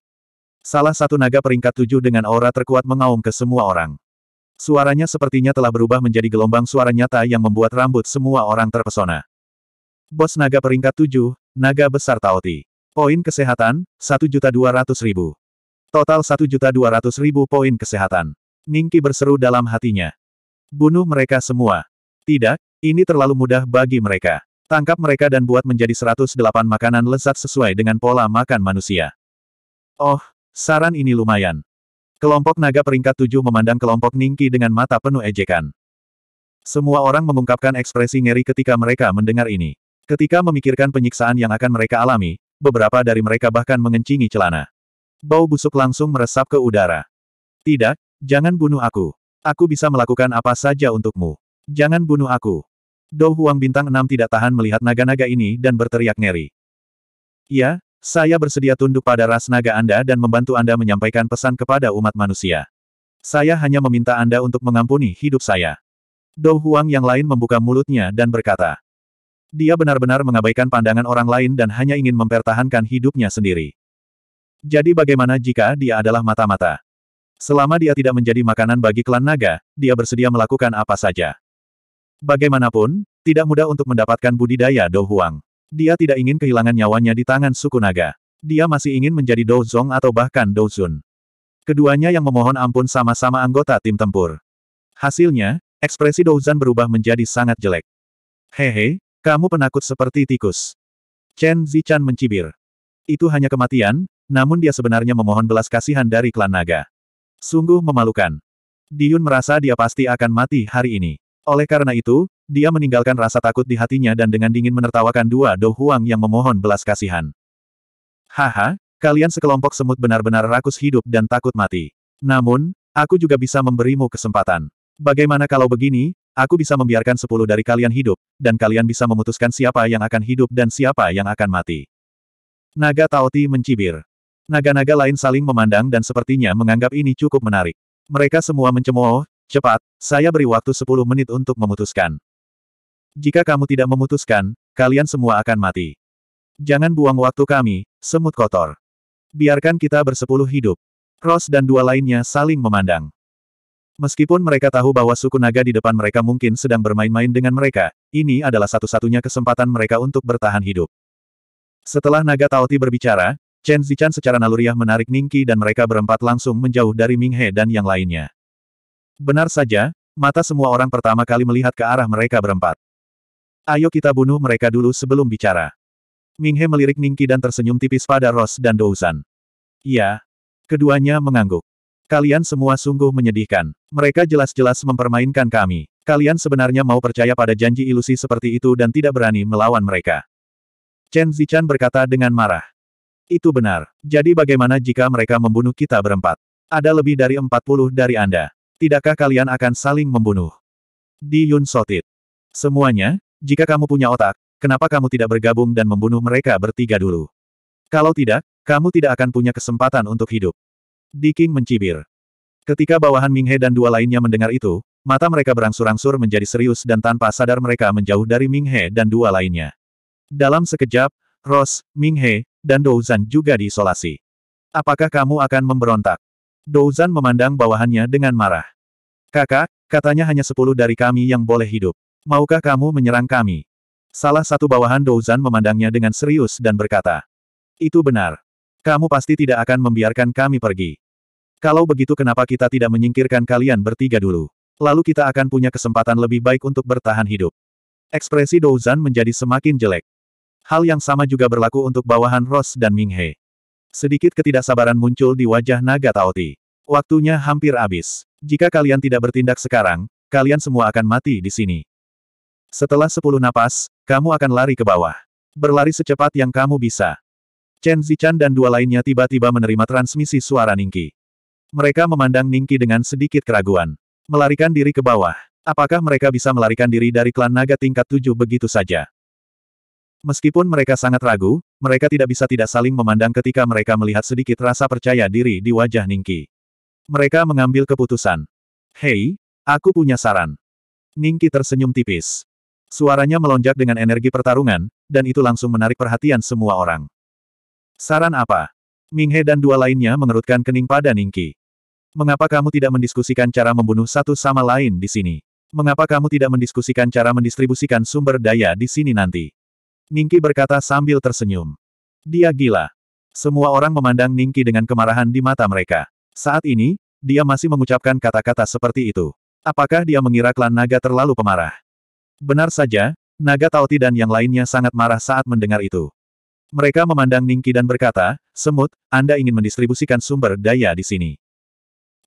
Salah satu naga peringkat tujuh dengan aura terkuat mengaum ke semua orang. Suaranya sepertinya telah berubah menjadi gelombang suara nyata yang membuat rambut semua orang terpesona. Bos naga peringkat tujuh, naga besar Taoti. Poin kesehatan, 1.200.000. Total 1.200.000 poin kesehatan. Ningki berseru dalam hatinya. Bunuh mereka semua. Tidak, ini terlalu mudah bagi mereka. Tangkap mereka dan buat menjadi 108 makanan lezat sesuai dengan pola makan manusia. Oh, saran ini lumayan. Kelompok naga peringkat tujuh memandang kelompok Ningki dengan mata penuh ejekan. Semua orang mengungkapkan ekspresi ngeri ketika mereka mendengar ini. Ketika memikirkan penyiksaan yang akan mereka alami, beberapa dari mereka bahkan mengencingi celana. Bau busuk langsung meresap ke udara. Tidak, jangan bunuh aku. Aku bisa melakukan apa saja untukmu. Jangan bunuh aku. Dou Huang Bintang 6 tidak tahan melihat naga-naga ini dan berteriak ngeri. Ya, saya bersedia tunduk pada ras naga Anda dan membantu Anda menyampaikan pesan kepada umat manusia. Saya hanya meminta Anda untuk mengampuni hidup saya. Dou Huang yang lain membuka mulutnya dan berkata. Dia benar-benar mengabaikan pandangan orang lain dan hanya ingin mempertahankan hidupnya sendiri. Jadi bagaimana jika dia adalah mata-mata? Selama dia tidak menjadi makanan bagi klan naga, dia bersedia melakukan apa saja. Bagaimanapun, tidak mudah untuk mendapatkan budidaya Dou Dia tidak ingin kehilangan nyawanya di tangan suku naga. Dia masih ingin menjadi Dou atau bahkan Dou Keduanya yang memohon ampun sama-sama anggota tim tempur. Hasilnya, ekspresi Dou berubah menjadi sangat jelek. Hehe, kamu penakut seperti tikus. Chen Zichan mencibir. Itu hanya kematian, namun dia sebenarnya memohon belas kasihan dari klan naga. Sungguh memalukan. Diyun merasa dia pasti akan mati hari ini. Oleh karena itu, dia meninggalkan rasa takut di hatinya dan dengan dingin menertawakan dua Do yang memohon belas kasihan. Haha, kalian sekelompok semut benar-benar rakus hidup dan takut mati. Namun, aku juga bisa memberimu kesempatan. Bagaimana kalau begini, aku bisa membiarkan sepuluh dari kalian hidup, dan kalian bisa memutuskan siapa yang akan hidup dan siapa yang akan mati. Naga Taoti mencibir. Naga-naga lain saling memandang dan sepertinya menganggap ini cukup menarik. Mereka semua mencemooh, Cepat, saya beri waktu 10 menit untuk memutuskan. Jika kamu tidak memutuskan, kalian semua akan mati. Jangan buang waktu kami, semut kotor. Biarkan kita bersepuluh hidup. Cross dan dua lainnya saling memandang. Meskipun mereka tahu bahwa suku naga di depan mereka mungkin sedang bermain-main dengan mereka, ini adalah satu-satunya kesempatan mereka untuk bertahan hidup. Setelah naga Taoti berbicara, Chen Zichan secara naluriah menarik Ningki dan mereka berempat langsung menjauh dari Minghe dan yang lainnya. Benar saja, mata semua orang pertama kali melihat ke arah mereka berempat. Ayo kita bunuh mereka dulu sebelum bicara. Minghe melirik Ningki dan tersenyum tipis pada Ross dan Dousan. Ya. Keduanya mengangguk. Kalian semua sungguh menyedihkan. Mereka jelas-jelas mempermainkan kami. Kalian sebenarnya mau percaya pada janji ilusi seperti itu dan tidak berani melawan mereka. Chen Zichan berkata dengan marah. Itu benar. Jadi bagaimana jika mereka membunuh kita berempat? Ada lebih dari 40 dari Anda. Tidakkah kalian akan saling membunuh? Di Yun Sotit. Semuanya, jika kamu punya otak, kenapa kamu tidak bergabung dan membunuh mereka bertiga dulu? Kalau tidak, kamu tidak akan punya kesempatan untuk hidup. Di King mencibir. Ketika bawahan Ming He dan dua lainnya mendengar itu, mata mereka berangsur-angsur menjadi serius dan tanpa sadar mereka menjauh dari Ming He dan dua lainnya. Dalam sekejap, Ross, He, dan Douzan juga diisolasi. Apakah kamu akan memberontak? Douzan memandang bawahannya dengan marah. Kakak, katanya hanya sepuluh dari kami yang boleh hidup. Maukah kamu menyerang kami? Salah satu bawahan Douzan memandangnya dengan serius dan berkata. Itu benar. Kamu pasti tidak akan membiarkan kami pergi. Kalau begitu kenapa kita tidak menyingkirkan kalian bertiga dulu? Lalu kita akan punya kesempatan lebih baik untuk bertahan hidup. Ekspresi Douzan menjadi semakin jelek. Hal yang sama juga berlaku untuk bawahan Ross dan Minghe. Sedikit ketidaksabaran muncul di wajah naga Taoti. Waktunya hampir habis. Jika kalian tidak bertindak sekarang, kalian semua akan mati di sini. Setelah sepuluh napas, kamu akan lari ke bawah. Berlari secepat yang kamu bisa. Chen Zichan dan dua lainnya tiba-tiba menerima transmisi suara Ningki. Mereka memandang Ningki dengan sedikit keraguan. Melarikan diri ke bawah. Apakah mereka bisa melarikan diri dari klan naga tingkat tujuh begitu saja? Meskipun mereka sangat ragu, mereka tidak bisa tidak saling memandang ketika mereka melihat sedikit rasa percaya diri di wajah Ningki. Mereka mengambil keputusan. Hei, aku punya saran. Ningki tersenyum tipis. Suaranya melonjak dengan energi pertarungan, dan itu langsung menarik perhatian semua orang. Saran apa? Minghe dan dua lainnya mengerutkan kening pada Ningki. Mengapa kamu tidak mendiskusikan cara membunuh satu sama lain di sini? Mengapa kamu tidak mendiskusikan cara mendistribusikan sumber daya di sini nanti? Ningki berkata sambil tersenyum. Dia gila. Semua orang memandang Ningki dengan kemarahan di mata mereka. Saat ini, dia masih mengucapkan kata-kata seperti itu. Apakah dia mengira klan naga terlalu pemarah? Benar saja, naga Tauti dan yang lainnya sangat marah saat mendengar itu. Mereka memandang Ningki dan berkata, Semut, Anda ingin mendistribusikan sumber daya di sini.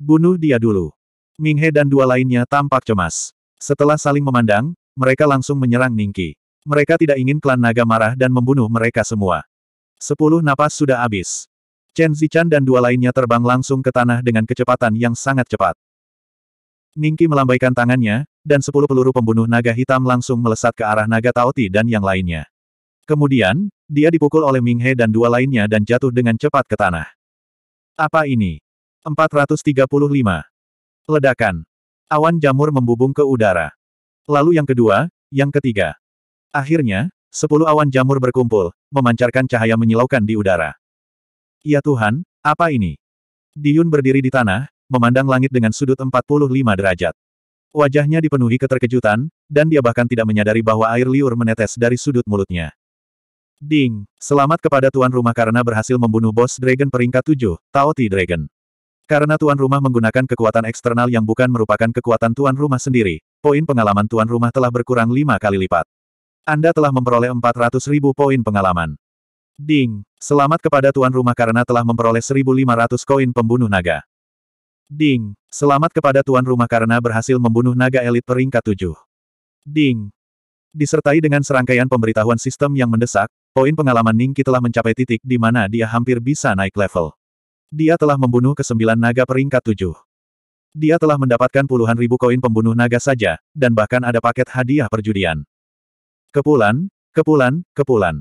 Bunuh dia dulu. Minghe dan dua lainnya tampak cemas. Setelah saling memandang, mereka langsung menyerang Ningki. Mereka tidak ingin klan naga marah dan membunuh mereka semua. Sepuluh napas sudah habis. Chen Zichan dan dua lainnya terbang langsung ke tanah dengan kecepatan yang sangat cepat. Ningki melambaikan tangannya, dan sepuluh peluru pembunuh naga hitam langsung melesat ke arah naga Taoti dan yang lainnya. Kemudian, dia dipukul oleh Ming He dan dua lainnya dan jatuh dengan cepat ke tanah. Apa ini? 435. Ledakan. Awan jamur membubung ke udara. Lalu yang kedua, yang ketiga. Akhirnya, sepuluh awan jamur berkumpul, memancarkan cahaya menyilaukan di udara. Ya Tuhan, apa ini? Diyun berdiri di tanah, memandang langit dengan sudut 45 derajat. Wajahnya dipenuhi keterkejutan, dan dia bahkan tidak menyadari bahwa air liur menetes dari sudut mulutnya. Ding, selamat kepada tuan rumah karena berhasil membunuh bos Dragon peringkat 7, Taoti Dragon. Karena tuan rumah menggunakan kekuatan eksternal yang bukan merupakan kekuatan tuan rumah sendiri, poin pengalaman tuan rumah telah berkurang lima kali lipat. Anda telah memperoleh 400.000 poin pengalaman. Ding! Selamat kepada tuan rumah karena telah memperoleh 1.500 koin pembunuh naga. Ding! Selamat kepada tuan rumah karena berhasil membunuh naga elit peringkat 7. Ding! Disertai dengan serangkaian pemberitahuan sistem yang mendesak, poin pengalaman Ningki telah mencapai titik di mana dia hampir bisa naik level. Dia telah membunuh ke-9 naga peringkat 7. Dia telah mendapatkan puluhan ribu koin pembunuh naga saja, dan bahkan ada paket hadiah perjudian. Kepulan, kepulan, kepulan.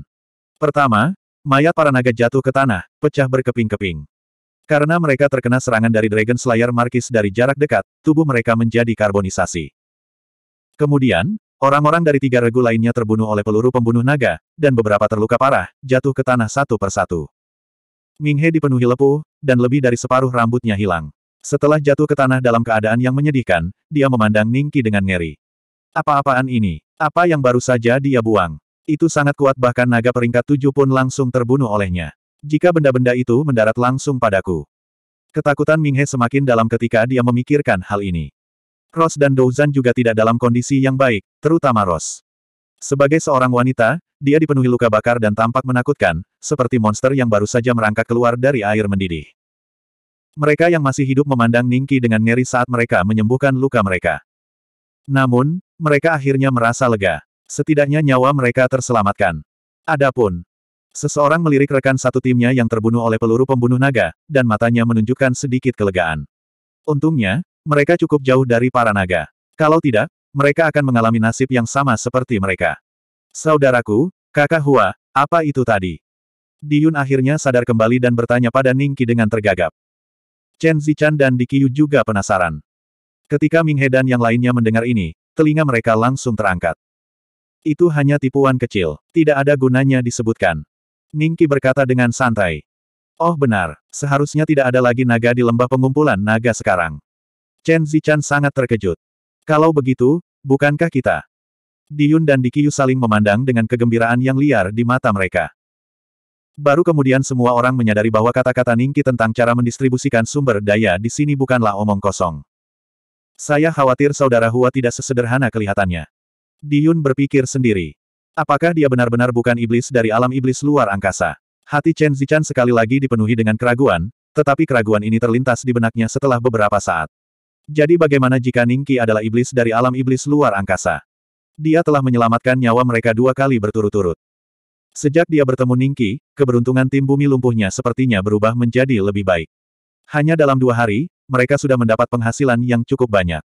Pertama, mayat para naga jatuh ke tanah, pecah berkeping-keping. Karena mereka terkena serangan dari Dragon Slayer Markis dari jarak dekat, tubuh mereka menjadi karbonisasi. Kemudian, orang-orang dari tiga regu lainnya terbunuh oleh peluru pembunuh naga, dan beberapa terluka parah, jatuh ke tanah satu persatu. Minghe dipenuhi lepuh, dan lebih dari separuh rambutnya hilang. Setelah jatuh ke tanah dalam keadaan yang menyedihkan, dia memandang Ningki dengan ngeri. Apa-apaan ini? Apa yang baru saja dia buang? Itu sangat kuat bahkan naga peringkat tujuh pun langsung terbunuh olehnya. Jika benda-benda itu mendarat langsung padaku. Ketakutan Minghe semakin dalam ketika dia memikirkan hal ini. Ross dan Douzan juga tidak dalam kondisi yang baik, terutama Ross. Sebagai seorang wanita, dia dipenuhi luka bakar dan tampak menakutkan, seperti monster yang baru saja merangkak keluar dari air mendidih. Mereka yang masih hidup memandang Ningki dengan ngeri saat mereka menyembuhkan luka mereka. Namun, mereka akhirnya merasa lega. Setidaknya nyawa mereka terselamatkan. Adapun, seseorang melirik rekan satu timnya yang terbunuh oleh peluru pembunuh naga, dan matanya menunjukkan sedikit kelegaan. Untungnya, mereka cukup jauh dari para naga. Kalau tidak, mereka akan mengalami nasib yang sama seperti mereka. Saudaraku, kakak Hua, apa itu tadi? Diyun akhirnya sadar kembali dan bertanya pada Ningki dengan tergagap. Chen Zichan dan Dikiyu juga penasaran. Ketika Ming He dan yang lainnya mendengar ini, telinga mereka langsung terangkat. Itu hanya tipuan kecil, tidak ada gunanya disebutkan. Ningki berkata dengan santai. Oh benar, seharusnya tidak ada lagi naga di lembah pengumpulan naga sekarang. Chen Zichan sangat terkejut. Kalau begitu, bukankah kita? Diyun dan Dikiyu saling memandang dengan kegembiraan yang liar di mata mereka. Baru kemudian semua orang menyadari bahwa kata-kata Ningki tentang cara mendistribusikan sumber daya di sini bukanlah omong kosong. Saya khawatir saudara Hua tidak sesederhana kelihatannya. Diyun berpikir sendiri. Apakah dia benar-benar bukan iblis dari alam iblis luar angkasa? Hati Chen Zichan sekali lagi dipenuhi dengan keraguan, tetapi keraguan ini terlintas di benaknya setelah beberapa saat. Jadi bagaimana jika Ningki adalah iblis dari alam iblis luar angkasa? Dia telah menyelamatkan nyawa mereka dua kali berturut-turut. Sejak dia bertemu Ningki, keberuntungan tim bumi lumpuhnya sepertinya berubah menjadi lebih baik. Hanya dalam dua hari, mereka sudah mendapat penghasilan yang cukup banyak.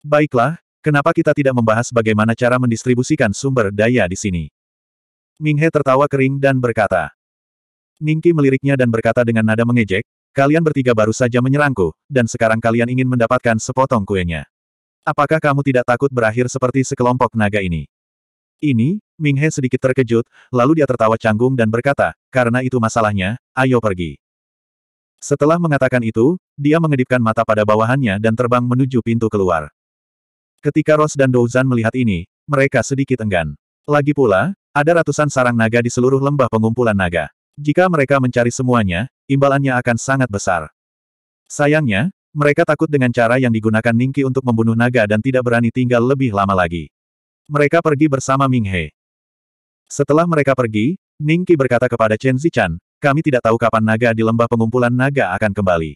Baiklah, kenapa kita tidak membahas bagaimana cara mendistribusikan sumber daya di sini? Minghe tertawa kering dan berkata. Ningki meliriknya dan berkata dengan nada mengejek, kalian bertiga baru saja menyerangku, dan sekarang kalian ingin mendapatkan sepotong kuenya. Apakah kamu tidak takut berakhir seperti sekelompok naga ini? Ini, Minghe sedikit terkejut, lalu dia tertawa canggung dan berkata, karena itu masalahnya, ayo pergi. Setelah mengatakan itu, dia mengedipkan mata pada bawahannya dan terbang menuju pintu keluar. Ketika Ros dan Douzan melihat ini, mereka sedikit enggan. Lagi pula, ada ratusan sarang naga di seluruh lembah pengumpulan naga. Jika mereka mencari semuanya, imbalannya akan sangat besar. Sayangnya, mereka takut dengan cara yang digunakan Ningki untuk membunuh naga dan tidak berani tinggal lebih lama lagi. Mereka pergi bersama Minghe. Setelah mereka pergi, Ningki berkata kepada Chen Zichan, kami tidak tahu kapan naga di lembah pengumpulan naga akan kembali.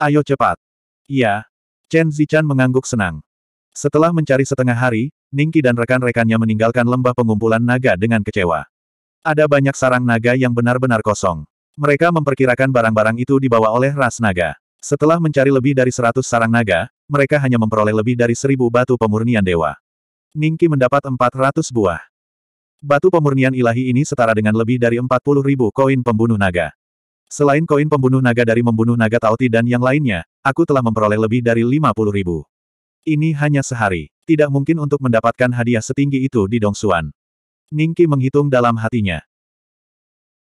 Ayo cepat. Iya. Chen Zichan mengangguk senang. Setelah mencari setengah hari, Ningki dan rekan-rekannya meninggalkan lembah pengumpulan naga dengan kecewa. Ada banyak sarang naga yang benar-benar kosong. Mereka memperkirakan barang-barang itu dibawa oleh ras naga. Setelah mencari lebih dari seratus sarang naga, mereka hanya memperoleh lebih dari seribu batu pemurnian dewa. Ningki mendapat empat ratus buah. Batu pemurnian ilahi ini setara dengan lebih dari 40 ribu koin pembunuh naga. Selain koin pembunuh naga dari membunuh naga Tauti dan yang lainnya, aku telah memperoleh lebih dari 50 ribu. Ini hanya sehari. Tidak mungkin untuk mendapatkan hadiah setinggi itu di Dongsuan. Ningki menghitung dalam hatinya.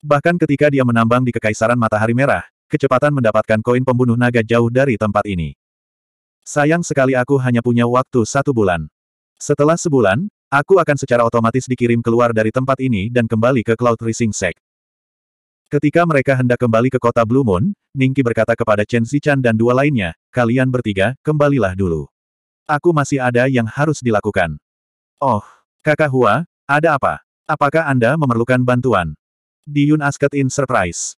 Bahkan ketika dia menambang di Kekaisaran Matahari Merah, kecepatan mendapatkan koin pembunuh naga jauh dari tempat ini. Sayang sekali aku hanya punya waktu satu bulan. Setelah sebulan, Aku akan secara otomatis dikirim keluar dari tempat ini dan kembali ke Cloud Rising Sect. Ketika mereka hendak kembali ke kota Blue Moon, Ningki berkata kepada Chen Zichan dan dua lainnya, kalian bertiga, kembalilah dulu. Aku masih ada yang harus dilakukan. Oh, kakak Hua, ada apa? Apakah Anda memerlukan bantuan? Diyun asked in Surprise.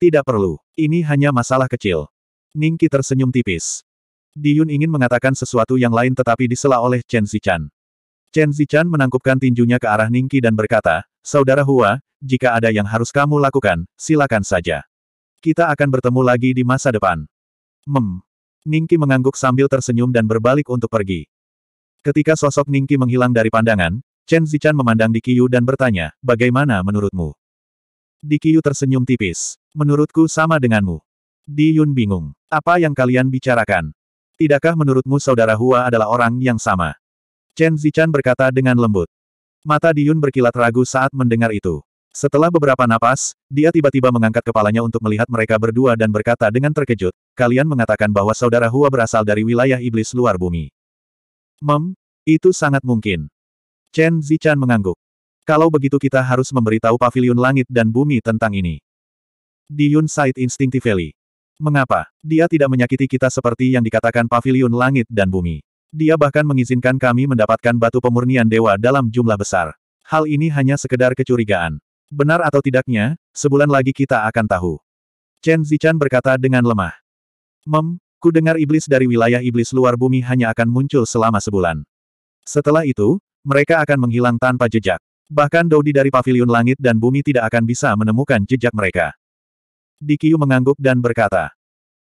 Tidak perlu. Ini hanya masalah kecil. Ningki tersenyum tipis. Diyun ingin mengatakan sesuatu yang lain tetapi disela oleh Chen Zichan. Chen Zichan menangkupkan tinjunya ke arah Ningki dan berkata, Saudara Hua, jika ada yang harus kamu lakukan, silakan saja. Kita akan bertemu lagi di masa depan. Mem. Ningki mengangguk sambil tersenyum dan berbalik untuk pergi. Ketika sosok Ningki menghilang dari pandangan, Chen Zichan memandang Dikiyu dan bertanya, bagaimana menurutmu? Dikiyu tersenyum tipis. Menurutku sama denganmu. Di Yun bingung. Apa yang kalian bicarakan? Tidakkah menurutmu saudara Hua adalah orang yang sama? Chen Zichan berkata dengan lembut. Mata Diyun berkilat ragu saat mendengar itu. Setelah beberapa napas, dia tiba-tiba mengangkat kepalanya untuk melihat mereka berdua dan berkata dengan terkejut, kalian mengatakan bahwa saudara Hua berasal dari wilayah iblis luar bumi. Mem, itu sangat mungkin. Chen Zichan mengangguk. Kalau begitu kita harus memberitahu pavilion langit dan bumi tentang ini. Diyun Said Instinctively. Mengapa? Dia tidak menyakiti kita seperti yang dikatakan pavilion langit dan bumi. Dia bahkan mengizinkan kami mendapatkan batu pemurnian dewa dalam jumlah besar. Hal ini hanya sekedar kecurigaan. Benar atau tidaknya, sebulan lagi kita akan tahu. Chen Zichan berkata dengan lemah. Mem, ku dengar iblis dari wilayah iblis luar bumi hanya akan muncul selama sebulan. Setelah itu, mereka akan menghilang tanpa jejak. Bahkan Dodi dari pavilion langit dan bumi tidak akan bisa menemukan jejak mereka. Dikiu mengangguk dan berkata.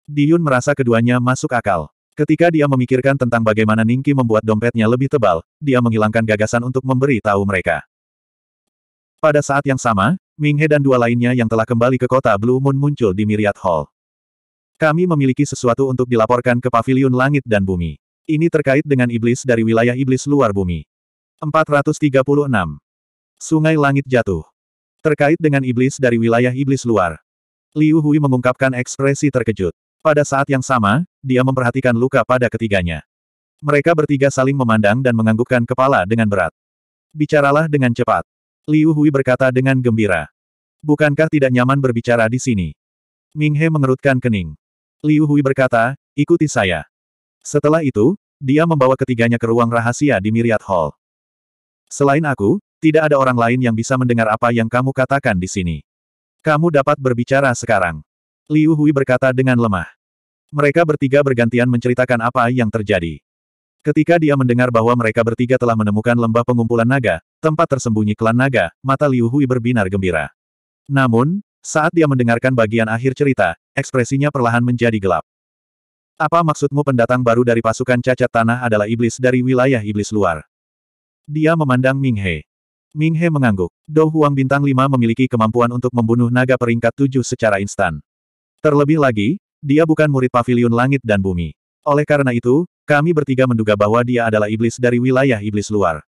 Diyun merasa keduanya masuk akal. Ketika dia memikirkan tentang bagaimana Ningki membuat dompetnya lebih tebal, dia menghilangkan gagasan untuk memberi tahu mereka. Pada saat yang sama, Minghe dan dua lainnya yang telah kembali ke kota Blue Moon muncul di Myriad Hall. Kami memiliki sesuatu untuk dilaporkan ke Paviliun Langit dan Bumi. Ini terkait dengan iblis dari wilayah iblis luar bumi. 436. Sungai Langit Jatuh. Terkait dengan iblis dari wilayah iblis luar. Liu Hui mengungkapkan ekspresi terkejut. Pada saat yang sama, dia memperhatikan luka pada ketiganya. Mereka bertiga saling memandang dan menganggukkan kepala dengan berat. Bicaralah dengan cepat. Liu Hui berkata dengan gembira. Bukankah tidak nyaman berbicara di sini? Ming He mengerutkan kening. Liu Hui berkata, ikuti saya. Setelah itu, dia membawa ketiganya ke ruang rahasia di Myriad Hall. Selain aku, tidak ada orang lain yang bisa mendengar apa yang kamu katakan di sini. Kamu dapat berbicara sekarang. Liu Hui berkata dengan lemah. Mereka bertiga bergantian menceritakan apa yang terjadi. Ketika dia mendengar bahwa mereka bertiga telah menemukan lembah pengumpulan naga, tempat tersembunyi klan naga, mata Liu Hui berbinar gembira. Namun, saat dia mendengarkan bagian akhir cerita, ekspresinya perlahan menjadi gelap. Apa maksudmu pendatang baru dari pasukan cacat tanah adalah iblis dari wilayah iblis luar? Dia memandang Ming He. Ming He mengangguk. Dou Huang Bintang 5 memiliki kemampuan untuk membunuh naga peringkat 7 secara instan. Terlebih lagi, dia bukan murid pavilion langit dan bumi. Oleh karena itu, kami bertiga menduga bahwa dia adalah iblis dari wilayah iblis luar.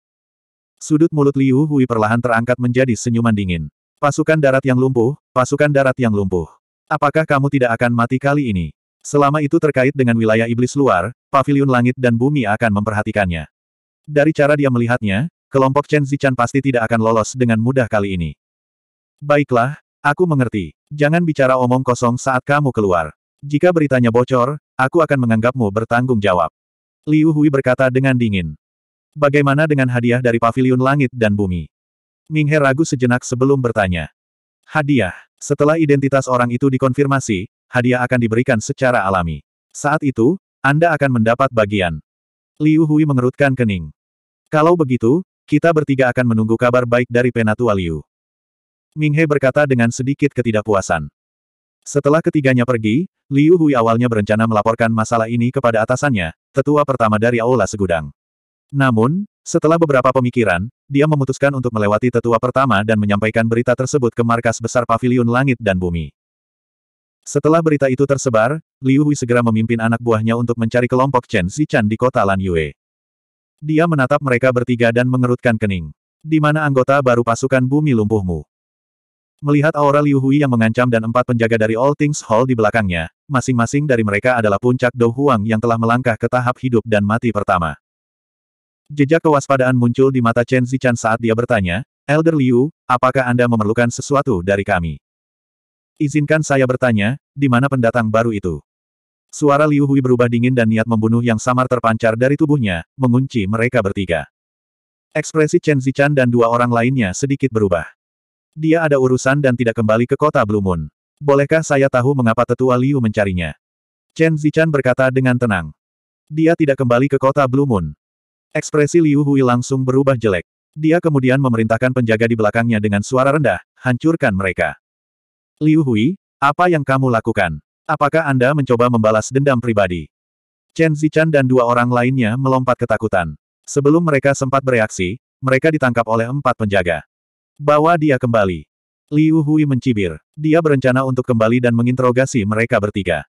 Sudut mulut Liu Hui perlahan terangkat menjadi senyuman dingin. Pasukan darat yang lumpuh, pasukan darat yang lumpuh. Apakah kamu tidak akan mati kali ini? Selama itu terkait dengan wilayah iblis luar, pavilion langit dan bumi akan memperhatikannya. Dari cara dia melihatnya, kelompok Chen Zichan pasti tidak akan lolos dengan mudah kali ini. Baiklah, Aku mengerti. Jangan bicara omong kosong saat kamu keluar. Jika beritanya bocor, aku akan menganggapmu bertanggung jawab. Liu Hui berkata dengan dingin. Bagaimana dengan hadiah dari Paviliun langit dan bumi? Ming He ragu sejenak sebelum bertanya. Hadiah. Setelah identitas orang itu dikonfirmasi, hadiah akan diberikan secara alami. Saat itu, Anda akan mendapat bagian. Liu Hui mengerutkan kening. Kalau begitu, kita bertiga akan menunggu kabar baik dari Penatua Liu. Ming He berkata dengan sedikit ketidakpuasan. Setelah ketiganya pergi, Liu Hui awalnya berencana melaporkan masalah ini kepada atasannya, tetua pertama dari Aula Segudang. Namun, setelah beberapa pemikiran, dia memutuskan untuk melewati tetua pertama dan menyampaikan berita tersebut ke markas besar Paviliun langit dan bumi. Setelah berita itu tersebar, Liu Hui segera memimpin anak buahnya untuk mencari kelompok Chen Zichan di kota Lan Yue. Dia menatap mereka bertiga dan mengerutkan kening. Di mana anggota baru pasukan bumi lumpuhmu? Melihat aura Liu Hui yang mengancam dan empat penjaga dari All Things Hall di belakangnya, masing-masing dari mereka adalah puncak Dou Huang yang telah melangkah ke tahap hidup dan mati pertama. Jejak kewaspadaan muncul di mata Chen Zichan saat dia bertanya, Elder Liu, apakah Anda memerlukan sesuatu dari kami? Izinkan saya bertanya, di mana pendatang baru itu? Suara Liu Hui berubah dingin dan niat membunuh yang samar terpancar dari tubuhnya, mengunci mereka bertiga. Ekspresi Chen Zichan dan dua orang lainnya sedikit berubah. Dia ada urusan dan tidak kembali ke kota Blue Moon. Bolehkah saya tahu mengapa tetua Liu mencarinya? Chen Zichan berkata dengan tenang. Dia tidak kembali ke kota Blue Moon. Ekspresi Liu Hui langsung berubah jelek. Dia kemudian memerintahkan penjaga di belakangnya dengan suara rendah, hancurkan mereka. Liu Hui, apa yang kamu lakukan? Apakah Anda mencoba membalas dendam pribadi? Chen Zichan dan dua orang lainnya melompat ketakutan. Sebelum mereka sempat bereaksi, mereka ditangkap oleh empat penjaga. Bawa dia kembali. Liu Hui mencibir. Dia berencana untuk kembali dan menginterogasi mereka bertiga.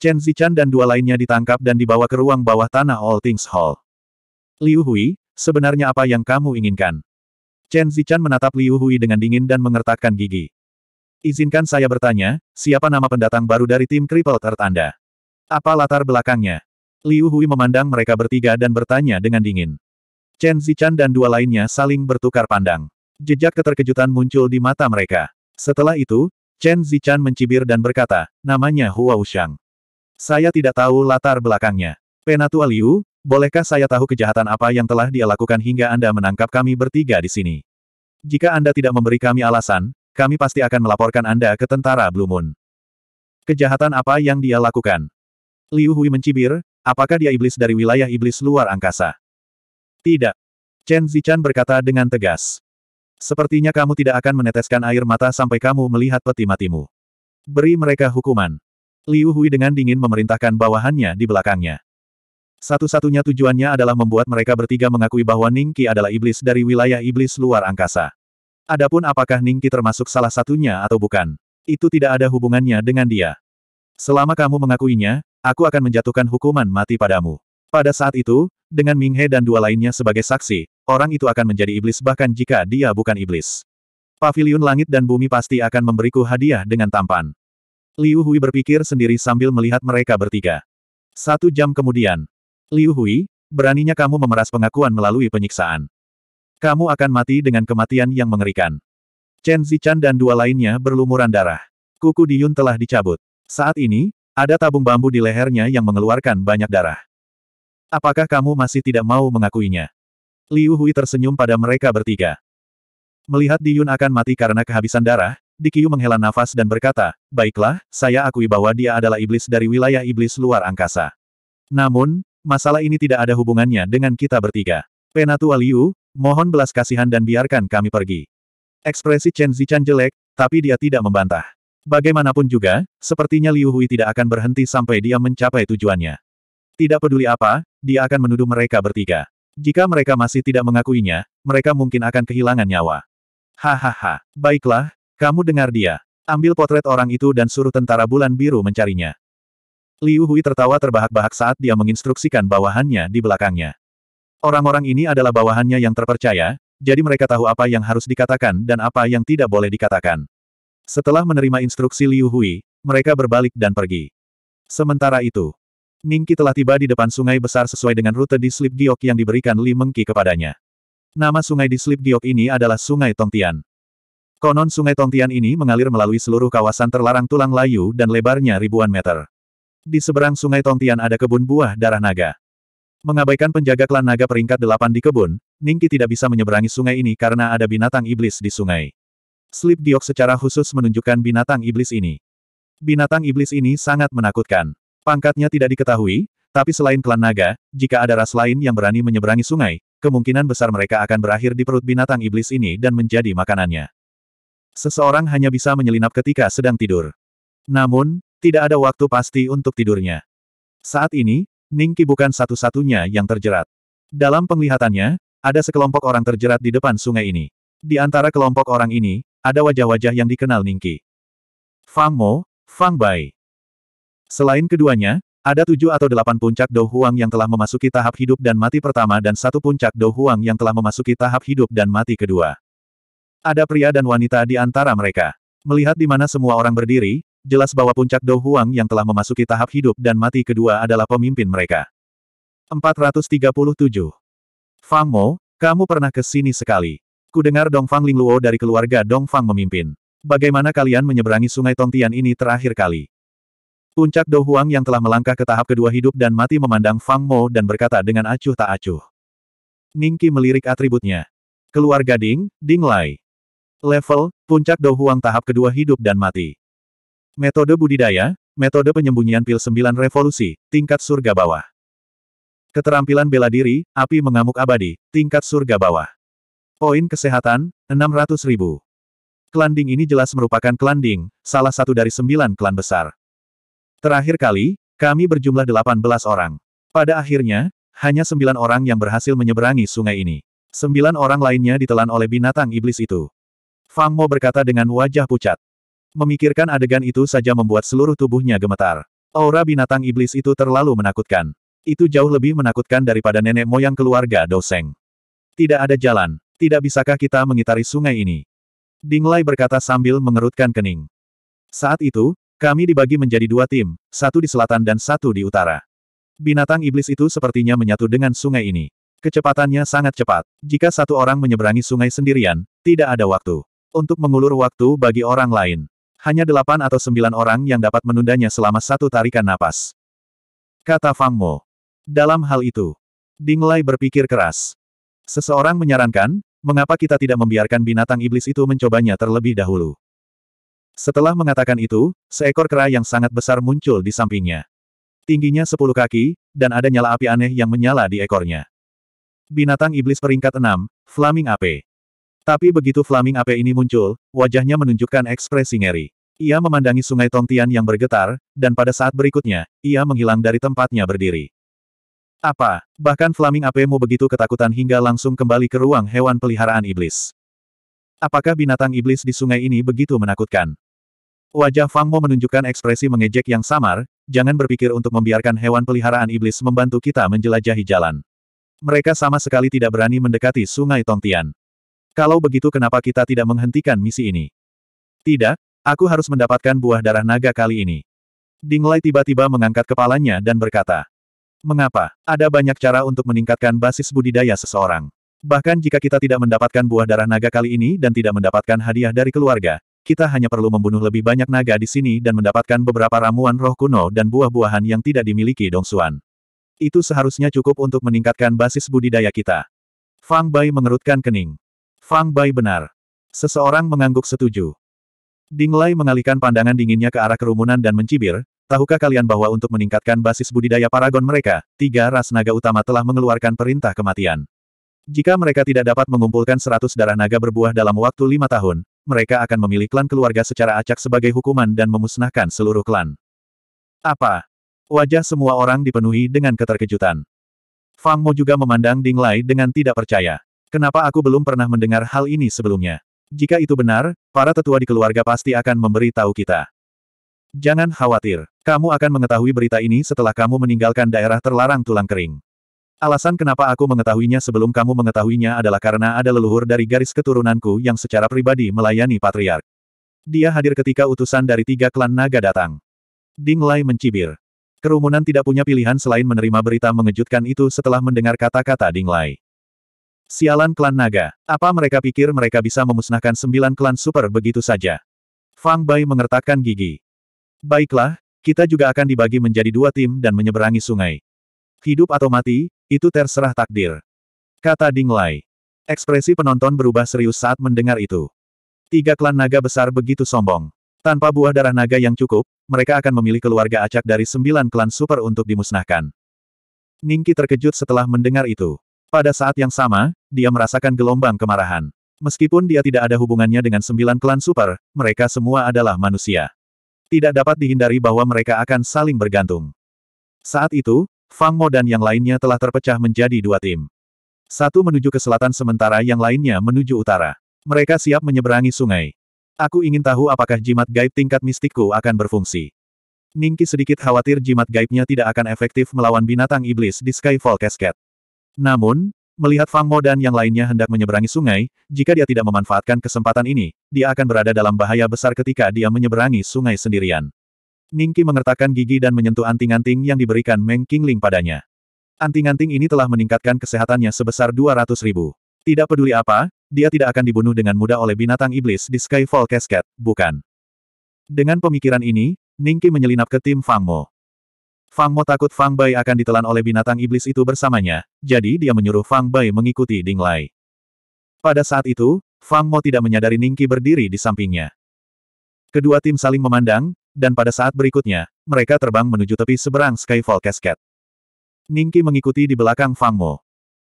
Chen Zichan dan dua lainnya ditangkap dan dibawa ke ruang bawah tanah All Things Hall. Liu Hui, sebenarnya apa yang kamu inginkan? Chen Zichan menatap Liu Hui dengan dingin dan mengertakkan gigi. Izinkan saya bertanya, siapa nama pendatang baru dari tim Crippled Earth Anda? Apa latar belakangnya? Liu Hui memandang mereka bertiga dan bertanya dengan dingin. Chen Zichan dan dua lainnya saling bertukar pandang. Jejak keterkejutan muncul di mata mereka. Setelah itu, Chen Zichan mencibir dan berkata, namanya Hua Wuxiang. Saya tidak tahu latar belakangnya. Penatua Liu, bolehkah saya tahu kejahatan apa yang telah dia lakukan hingga Anda menangkap kami bertiga di sini? Jika Anda tidak memberi kami alasan, kami pasti akan melaporkan Anda ke tentara Blue Moon. Kejahatan apa yang dia lakukan? Liu Hui mencibir, apakah dia iblis dari wilayah iblis luar angkasa? Tidak. Chen Zichan berkata dengan tegas. Sepertinya kamu tidak akan meneteskan air mata sampai kamu melihat peti matimu. Beri mereka hukuman. Liu Hui dengan dingin memerintahkan bawahannya di belakangnya. Satu-satunya tujuannya adalah membuat mereka bertiga mengakui bahwa Ning Qi adalah iblis dari wilayah iblis luar angkasa. Adapun apakah Ning Qi termasuk salah satunya atau bukan, itu tidak ada hubungannya dengan dia. Selama kamu mengakuinya, aku akan menjatuhkan hukuman mati padamu. Pada saat itu, dengan Ming He dan dua lainnya sebagai saksi, orang itu akan menjadi iblis bahkan jika dia bukan iblis. Paviliun langit dan bumi pasti akan memberiku hadiah dengan tampan. Liu Hui berpikir sendiri sambil melihat mereka bertiga. Satu jam kemudian. Liu Hui, beraninya kamu memeras pengakuan melalui penyiksaan. Kamu akan mati dengan kematian yang mengerikan. Chen Zichan dan dua lainnya berlumuran darah. Kuku Diyun telah dicabut. Saat ini, ada tabung bambu di lehernya yang mengeluarkan banyak darah. Apakah kamu masih tidak mau mengakuinya? Liu Hui tersenyum pada mereka bertiga. Melihat Diyun akan mati karena kehabisan darah, Dikiu menghela nafas dan berkata, Baiklah, saya akui bahwa dia adalah iblis dari wilayah iblis luar angkasa. Namun, masalah ini tidak ada hubungannya dengan kita bertiga. Penatua Liu, mohon belas kasihan dan biarkan kami pergi. Ekspresi Chen Zichan jelek, tapi dia tidak membantah. Bagaimanapun juga, sepertinya Liu Hui tidak akan berhenti sampai dia mencapai tujuannya. Tidak peduli apa, dia akan menuduh mereka bertiga. Jika mereka masih tidak mengakuinya, mereka mungkin akan kehilangan nyawa. Hahaha, baiklah, kamu dengar dia. Ambil potret orang itu dan suruh tentara bulan biru mencarinya. Liu Hui tertawa terbahak-bahak saat dia menginstruksikan bawahannya di belakangnya. Orang-orang ini adalah bawahannya yang terpercaya, jadi mereka tahu apa yang harus dikatakan dan apa yang tidak boleh dikatakan. Setelah menerima instruksi Liu Hui, mereka berbalik dan pergi. Sementara itu, Ningki telah tiba di depan sungai besar sesuai dengan rute di Slip Giok yang diberikan Li Mengki kepadanya. Nama sungai di Slip Giok ini adalah Sungai Tongtian. Konon sungai Tongtian ini mengalir melalui seluruh kawasan terlarang tulang layu dan lebarnya ribuan meter. Di seberang sungai Tongtian ada kebun buah darah naga. Mengabaikan penjaga klan naga peringkat delapan di kebun, Ningki tidak bisa menyeberangi sungai ini karena ada binatang iblis di sungai. Slip Giok secara khusus menunjukkan binatang iblis ini. Binatang iblis ini sangat menakutkan. Pangkatnya tidak diketahui, tapi selain klan naga, jika ada ras lain yang berani menyeberangi sungai, kemungkinan besar mereka akan berakhir di perut binatang iblis ini dan menjadi makanannya. Seseorang hanya bisa menyelinap ketika sedang tidur. Namun, tidak ada waktu pasti untuk tidurnya. Saat ini, Ningki bukan satu-satunya yang terjerat. Dalam penglihatannya, ada sekelompok orang terjerat di depan sungai ini. Di antara kelompok orang ini, ada wajah-wajah yang dikenal Ningki. Fang Mo, Fang Bai. Selain keduanya, ada tujuh atau delapan puncak Dou Huang yang telah memasuki tahap hidup dan mati pertama dan satu puncak Dou Huang yang telah memasuki tahap hidup dan mati kedua. Ada pria dan wanita di antara mereka. Melihat di mana semua orang berdiri, jelas bahwa puncak Dou Huang yang telah memasuki tahap hidup dan mati kedua adalah pemimpin mereka. 437. Fang Mo, kamu pernah ke sini sekali. Kudengar Dong Fang Lingluo dari keluarga Dong Fang memimpin. Bagaimana kalian menyeberangi sungai Tongtian ini terakhir kali? Puncak Do Huang yang telah melangkah ke tahap kedua hidup dan mati memandang Fang Mo dan berkata dengan acuh tak acuh. Ningki melirik atributnya. Keluarga Ding, Ding Lai. Level, Puncak Do Huang tahap kedua hidup dan mati. Metode budidaya, metode penyembunyian pil sembilan revolusi, tingkat surga bawah. Keterampilan bela diri, api mengamuk abadi, tingkat surga bawah. Poin kesehatan, 600 ribu. Klan Ding ini jelas merupakan klan Ding, salah satu dari sembilan klan besar. Terakhir kali, kami berjumlah 18 orang. Pada akhirnya, hanya sembilan orang yang berhasil menyeberangi sungai ini. Sembilan orang lainnya ditelan oleh binatang iblis itu. Fang Mo berkata dengan wajah pucat. Memikirkan adegan itu saja membuat seluruh tubuhnya gemetar. Aura binatang iblis itu terlalu menakutkan. Itu jauh lebih menakutkan daripada nenek moyang keluarga Doseng. Tidak ada jalan. Tidak bisakah kita mengitari sungai ini? Ding Dinglai berkata sambil mengerutkan kening. Saat itu, kami dibagi menjadi dua tim, satu di selatan dan satu di utara. Binatang iblis itu sepertinya menyatu dengan sungai ini. Kecepatannya sangat cepat. Jika satu orang menyeberangi sungai sendirian, tidak ada waktu. Untuk mengulur waktu bagi orang lain. Hanya delapan atau sembilan orang yang dapat menundanya selama satu tarikan napas. Kata Fang Mo. Dalam hal itu, Ding Dinglai berpikir keras. Seseorang menyarankan, mengapa kita tidak membiarkan binatang iblis itu mencobanya terlebih dahulu. Setelah mengatakan itu, seekor kera yang sangat besar muncul di sampingnya. Tingginya sepuluh kaki, dan ada nyala api aneh yang menyala di ekornya. Binatang iblis peringkat enam, Flaming Ape. Tapi begitu Flaming Ape ini muncul, wajahnya menunjukkan ekspresi ngeri. Ia memandangi sungai Tongtian yang bergetar, dan pada saat berikutnya, ia menghilang dari tempatnya berdiri. Apa? Bahkan Flaming Ape-mu begitu ketakutan hingga langsung kembali ke ruang hewan peliharaan iblis. Apakah binatang iblis di sungai ini begitu menakutkan? Wajah Fang Mo menunjukkan ekspresi mengejek yang samar, jangan berpikir untuk membiarkan hewan peliharaan iblis membantu kita menjelajahi jalan. Mereka sama sekali tidak berani mendekati sungai Tongtian. Kalau begitu kenapa kita tidak menghentikan misi ini? Tidak, aku harus mendapatkan buah darah naga kali ini. Ding Dinglai tiba-tiba mengangkat kepalanya dan berkata, Mengapa? Ada banyak cara untuk meningkatkan basis budidaya seseorang. Bahkan jika kita tidak mendapatkan buah darah naga kali ini dan tidak mendapatkan hadiah dari keluarga, kita hanya perlu membunuh lebih banyak naga di sini dan mendapatkan beberapa ramuan roh kuno dan buah-buahan yang tidak dimiliki Dong Xuan. Itu seharusnya cukup untuk meningkatkan basis budidaya kita. Fang Bai mengerutkan kening. Fang Bai benar. Seseorang mengangguk setuju. Ding Lei mengalihkan pandangan dinginnya ke arah kerumunan dan mencibir, tahukah kalian bahwa untuk meningkatkan basis budidaya paragon mereka, tiga ras naga utama telah mengeluarkan perintah kematian. Jika mereka tidak dapat mengumpulkan seratus darah naga berbuah dalam waktu lima tahun, mereka akan memilih klan keluarga secara acak sebagai hukuman dan memusnahkan seluruh klan. Apa? Wajah semua orang dipenuhi dengan keterkejutan. Fang Mo juga memandang Ding Lai dengan tidak percaya. Kenapa aku belum pernah mendengar hal ini sebelumnya? Jika itu benar, para tetua di keluarga pasti akan memberi tahu kita. Jangan khawatir, kamu akan mengetahui berita ini setelah kamu meninggalkan daerah terlarang tulang kering. Alasan kenapa aku mengetahuinya sebelum kamu mengetahuinya adalah karena ada leluhur dari garis keturunanku yang secara pribadi melayani patriark. Dia hadir ketika utusan dari tiga klan naga datang. Ding Lai mencibir. Kerumunan tidak punya pilihan selain menerima berita mengejutkan itu setelah mendengar kata-kata Ding Lai. Sialan klan naga, apa mereka pikir mereka bisa memusnahkan sembilan klan super begitu saja? Fang Bai mengertakkan gigi. Baiklah, kita juga akan dibagi menjadi dua tim dan menyeberangi sungai. Hidup atau mati, itu terserah takdir. Kata Ding Lai. Ekspresi penonton berubah serius saat mendengar itu. Tiga klan naga besar begitu sombong. Tanpa buah darah naga yang cukup, mereka akan memilih keluarga acak dari sembilan klan super untuk dimusnahkan. Ningki terkejut setelah mendengar itu. Pada saat yang sama, dia merasakan gelombang kemarahan. Meskipun dia tidak ada hubungannya dengan sembilan klan super, mereka semua adalah manusia. Tidak dapat dihindari bahwa mereka akan saling bergantung. Saat itu, Fang Mo dan yang lainnya telah terpecah menjadi dua tim. Satu menuju ke selatan sementara yang lainnya menuju utara. Mereka siap menyeberangi sungai. Aku ingin tahu apakah jimat gaib tingkat mistikku akan berfungsi. Ningki sedikit khawatir jimat gaibnya tidak akan efektif melawan binatang iblis di Skyfall Cascade. Namun, Melihat Fang Mo dan yang lainnya hendak menyeberangi sungai, jika dia tidak memanfaatkan kesempatan ini, dia akan berada dalam bahaya besar ketika dia menyeberangi sungai sendirian. Ningki mengertakkan gigi dan menyentuh anting-anting yang diberikan Meng Qingling padanya. Anting-anting ini telah meningkatkan kesehatannya sebesar 200 ribu. Tidak peduli apa, dia tidak akan dibunuh dengan mudah oleh binatang iblis di Skyfall Cascade, bukan? Dengan pemikiran ini, Ningki menyelinap ke tim Fang Mo. Fang Mo takut Fang Bai akan ditelan oleh binatang iblis itu bersamanya, jadi dia menyuruh Fang Bai mengikuti Ding Lai. Pada saat itu, Fang Mo tidak menyadari Ningki berdiri di sampingnya. Kedua tim saling memandang, dan pada saat berikutnya, mereka terbang menuju tepi seberang Skyfall Cascade. Ningki mengikuti di belakang Fang Mo.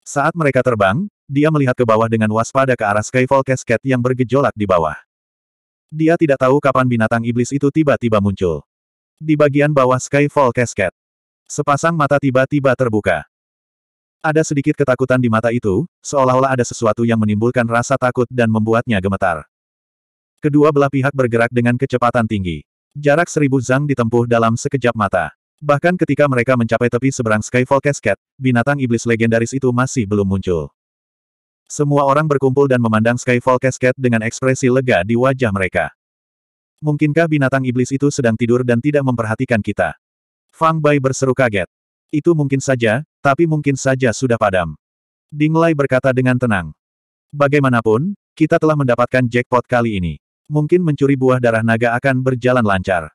Saat mereka terbang, dia melihat ke bawah dengan waspada ke arah Skyfall Cascade yang bergejolak di bawah. Dia tidak tahu kapan binatang iblis itu tiba-tiba muncul. Di bagian bawah Skyfall Cascade, sepasang mata tiba-tiba terbuka. Ada sedikit ketakutan di mata itu, seolah-olah ada sesuatu yang menimbulkan rasa takut dan membuatnya gemetar. Kedua belah pihak bergerak dengan kecepatan tinggi. Jarak seribu zang ditempuh dalam sekejap mata. Bahkan ketika mereka mencapai tepi seberang Skyfall Cascade, binatang iblis legendaris itu masih belum muncul. Semua orang berkumpul dan memandang Skyfall Cascade dengan ekspresi lega di wajah mereka. Mungkinkah binatang iblis itu sedang tidur dan tidak memperhatikan kita? Fang Bai berseru kaget. Itu mungkin saja, tapi mungkin saja sudah padam. Ding Lei berkata dengan tenang. Bagaimanapun, kita telah mendapatkan jackpot kali ini mungkin mencuri buah darah naga akan berjalan lancar.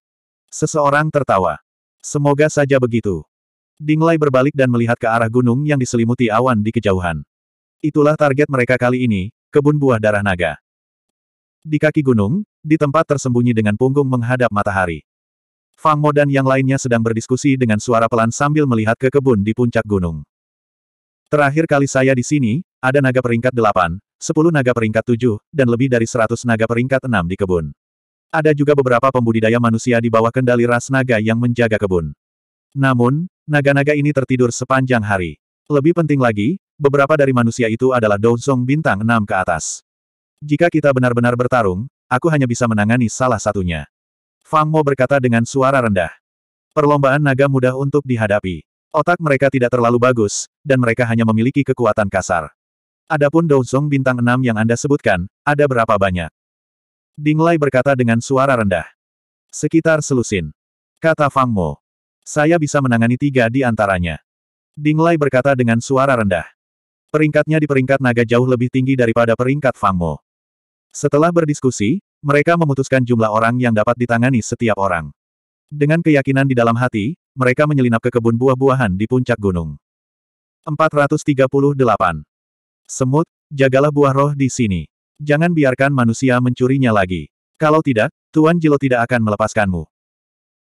Seseorang tertawa. Semoga saja begitu. Dinglai berbalik dan melihat ke arah gunung yang diselimuti awan di kejauhan. Itulah target mereka kali ini, kebun buah darah naga. Di kaki gunung, di tempat tersembunyi dengan punggung menghadap matahari. Fang Mo dan yang lainnya sedang berdiskusi dengan suara pelan sambil melihat ke kebun di puncak gunung. Terakhir kali saya di sini, ada naga peringkat delapan, 10 naga peringkat 7, dan lebih dari 100 naga peringkat 6 di kebun. Ada juga beberapa pembudidaya manusia di bawah kendali ras naga yang menjaga kebun. Namun, naga-naga ini tertidur sepanjang hari. Lebih penting lagi, beberapa dari manusia itu adalah Douzong bintang 6 ke atas. Jika kita benar-benar bertarung, aku hanya bisa menangani salah satunya. Fang Mo berkata dengan suara rendah. Perlombaan naga mudah untuk dihadapi. Otak mereka tidak terlalu bagus, dan mereka hanya memiliki kekuatan kasar. Adapun Douzong bintang enam yang Anda sebutkan, ada berapa banyak? Dinglai berkata dengan suara rendah. Sekitar selusin. Kata Fang Mo. Saya bisa menangani tiga di antaranya. Dinglai berkata dengan suara rendah. Peringkatnya di peringkat naga jauh lebih tinggi daripada peringkat Fang Mo. Setelah berdiskusi, mereka memutuskan jumlah orang yang dapat ditangani setiap orang. Dengan keyakinan di dalam hati, mereka menyelinap ke kebun buah-buahan di puncak gunung. 438 Semut, jagalah buah roh di sini. Jangan biarkan manusia mencurinya lagi. Kalau tidak, Tuan Jilo tidak akan melepaskanmu.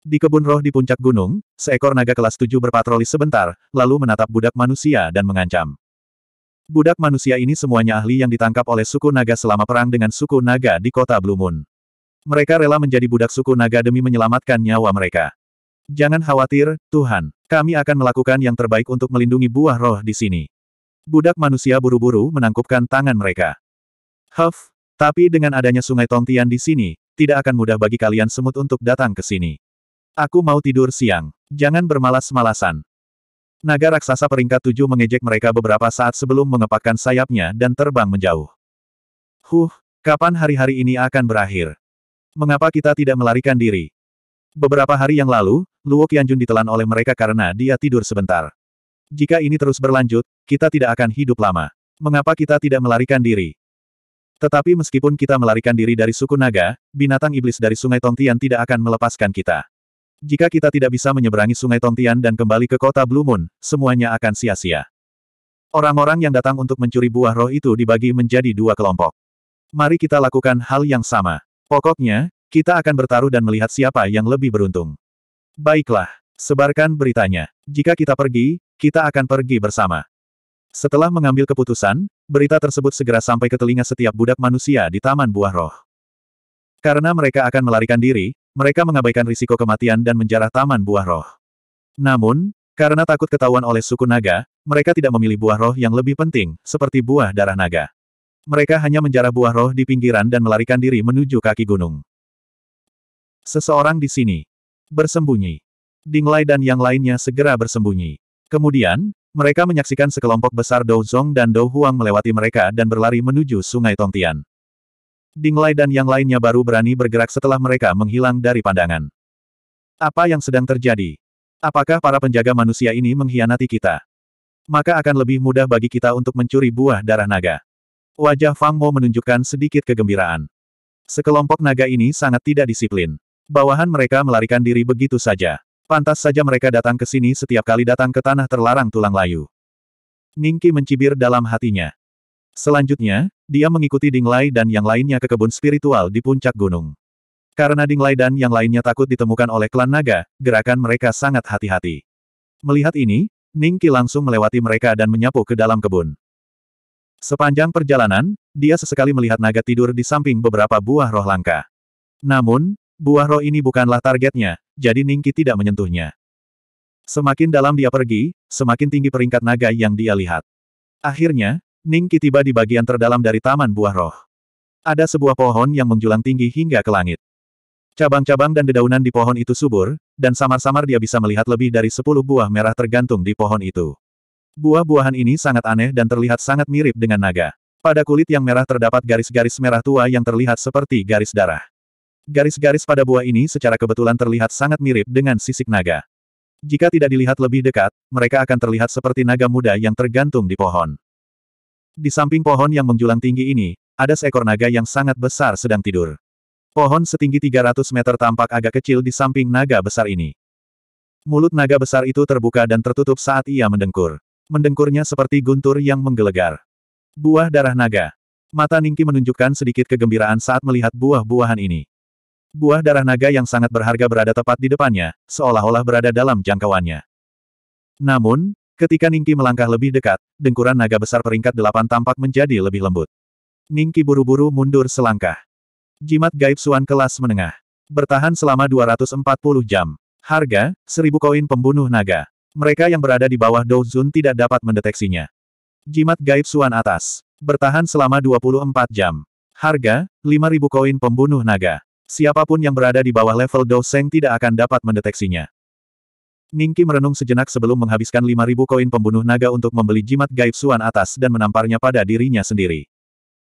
Di kebun roh di puncak gunung, seekor naga kelas tujuh berpatroli sebentar, lalu menatap budak manusia dan mengancam. Budak manusia ini semuanya ahli yang ditangkap oleh suku naga selama perang dengan suku naga di kota Blue Moon. Mereka rela menjadi budak suku naga demi menyelamatkan nyawa mereka. Jangan khawatir, Tuhan. Kami akan melakukan yang terbaik untuk melindungi buah roh di sini. Budak manusia buru-buru menangkupkan tangan mereka. Huff, tapi dengan adanya sungai Tongtian di sini, tidak akan mudah bagi kalian semut untuk datang ke sini. Aku mau tidur siang. Jangan bermalas-malasan. Naga raksasa peringkat tujuh mengejek mereka beberapa saat sebelum mengepakkan sayapnya dan terbang menjauh. Huh, kapan hari-hari ini akan berakhir? Mengapa kita tidak melarikan diri? Beberapa hari yang lalu, Luo Qianjun ditelan oleh mereka karena dia tidur sebentar. Jika ini terus berlanjut, kita tidak akan hidup lama. Mengapa kita tidak melarikan diri? Tetapi meskipun kita melarikan diri dari suku naga, binatang iblis dari sungai Tongtian tidak akan melepaskan kita. Jika kita tidak bisa menyeberangi sungai Tongtian dan kembali ke kota Blue Moon, semuanya akan sia-sia. Orang-orang yang datang untuk mencuri buah roh itu dibagi menjadi dua kelompok. Mari kita lakukan hal yang sama. Pokoknya, kita akan bertaruh dan melihat siapa yang lebih beruntung. Baiklah, sebarkan beritanya. Jika kita pergi, kita akan pergi bersama. Setelah mengambil keputusan, berita tersebut segera sampai ke telinga setiap budak manusia di Taman Buah Roh. Karena mereka akan melarikan diri, mereka mengabaikan risiko kematian dan menjarah Taman Buah Roh. Namun, karena takut ketahuan oleh suku naga, mereka tidak memilih buah roh yang lebih penting, seperti buah darah naga. Mereka hanya menjarah buah roh di pinggiran dan melarikan diri menuju kaki gunung. Seseorang di sini bersembunyi. Dinglai dan yang lainnya segera bersembunyi. Kemudian, mereka menyaksikan sekelompok besar Dou Zong dan Dou Huang melewati mereka dan berlari menuju sungai Tongtian. Ding Lai dan yang lainnya baru berani bergerak setelah mereka menghilang dari pandangan. Apa yang sedang terjadi? Apakah para penjaga manusia ini mengkhianati kita? Maka akan lebih mudah bagi kita untuk mencuri buah darah naga. Wajah Fang Mo menunjukkan sedikit kegembiraan. Sekelompok naga ini sangat tidak disiplin. Bawahan mereka melarikan diri begitu saja. Pantas saja mereka datang ke sini setiap kali datang ke tanah terlarang tulang layu. Ningki mencibir dalam hatinya. Selanjutnya, dia mengikuti Ding Dinglai dan yang lainnya ke kebun spiritual di puncak gunung. Karena Ding Dinglai dan yang lainnya takut ditemukan oleh klan naga, gerakan mereka sangat hati-hati. Melihat ini, Ningki langsung melewati mereka dan menyapu ke dalam kebun. Sepanjang perjalanan, dia sesekali melihat naga tidur di samping beberapa buah roh langka. Namun, buah roh ini bukanlah targetnya, jadi Ningki tidak menyentuhnya. Semakin dalam dia pergi, semakin tinggi peringkat naga yang dia lihat. Akhirnya, Ningki tiba di bagian terdalam dari Taman Buah Roh. Ada sebuah pohon yang menjulang tinggi hingga ke langit. Cabang-cabang dan dedaunan di pohon itu subur, dan samar-samar dia bisa melihat lebih dari sepuluh buah merah tergantung di pohon itu. Buah-buahan ini sangat aneh dan terlihat sangat mirip dengan naga. Pada kulit yang merah terdapat garis-garis merah tua yang terlihat seperti garis darah. Garis-garis pada buah ini secara kebetulan terlihat sangat mirip dengan sisik naga. Jika tidak dilihat lebih dekat, mereka akan terlihat seperti naga muda yang tergantung di pohon. Di samping pohon yang menjulang tinggi ini, ada seekor naga yang sangat besar sedang tidur. Pohon setinggi 300 meter tampak agak kecil di samping naga besar ini. Mulut naga besar itu terbuka dan tertutup saat ia mendengkur. Mendengkurnya seperti guntur yang menggelegar. Buah darah naga. Mata Ningki menunjukkan sedikit kegembiraan saat melihat buah-buahan ini. Buah darah naga yang sangat berharga berada tepat di depannya, seolah-olah berada dalam jangkauannya. Namun, ketika Ningki melangkah lebih dekat, dengkuran naga besar peringkat delapan tampak menjadi lebih lembut. Ningki buru-buru mundur selangkah. Jimat gaib Suan kelas menengah. Bertahan selama 240 jam. Harga, seribu koin pembunuh naga. Mereka yang berada di bawah Douzun tidak dapat mendeteksinya. Jimat gaib Suan atas. Bertahan selama 24 jam. Harga, lima ribu koin pembunuh naga. Siapapun yang berada di bawah level Dou Seng tidak akan dapat mendeteksinya. Ningki merenung sejenak sebelum menghabiskan 5.000 koin pembunuh naga untuk membeli jimat gaib Suan atas dan menamparnya pada dirinya sendiri.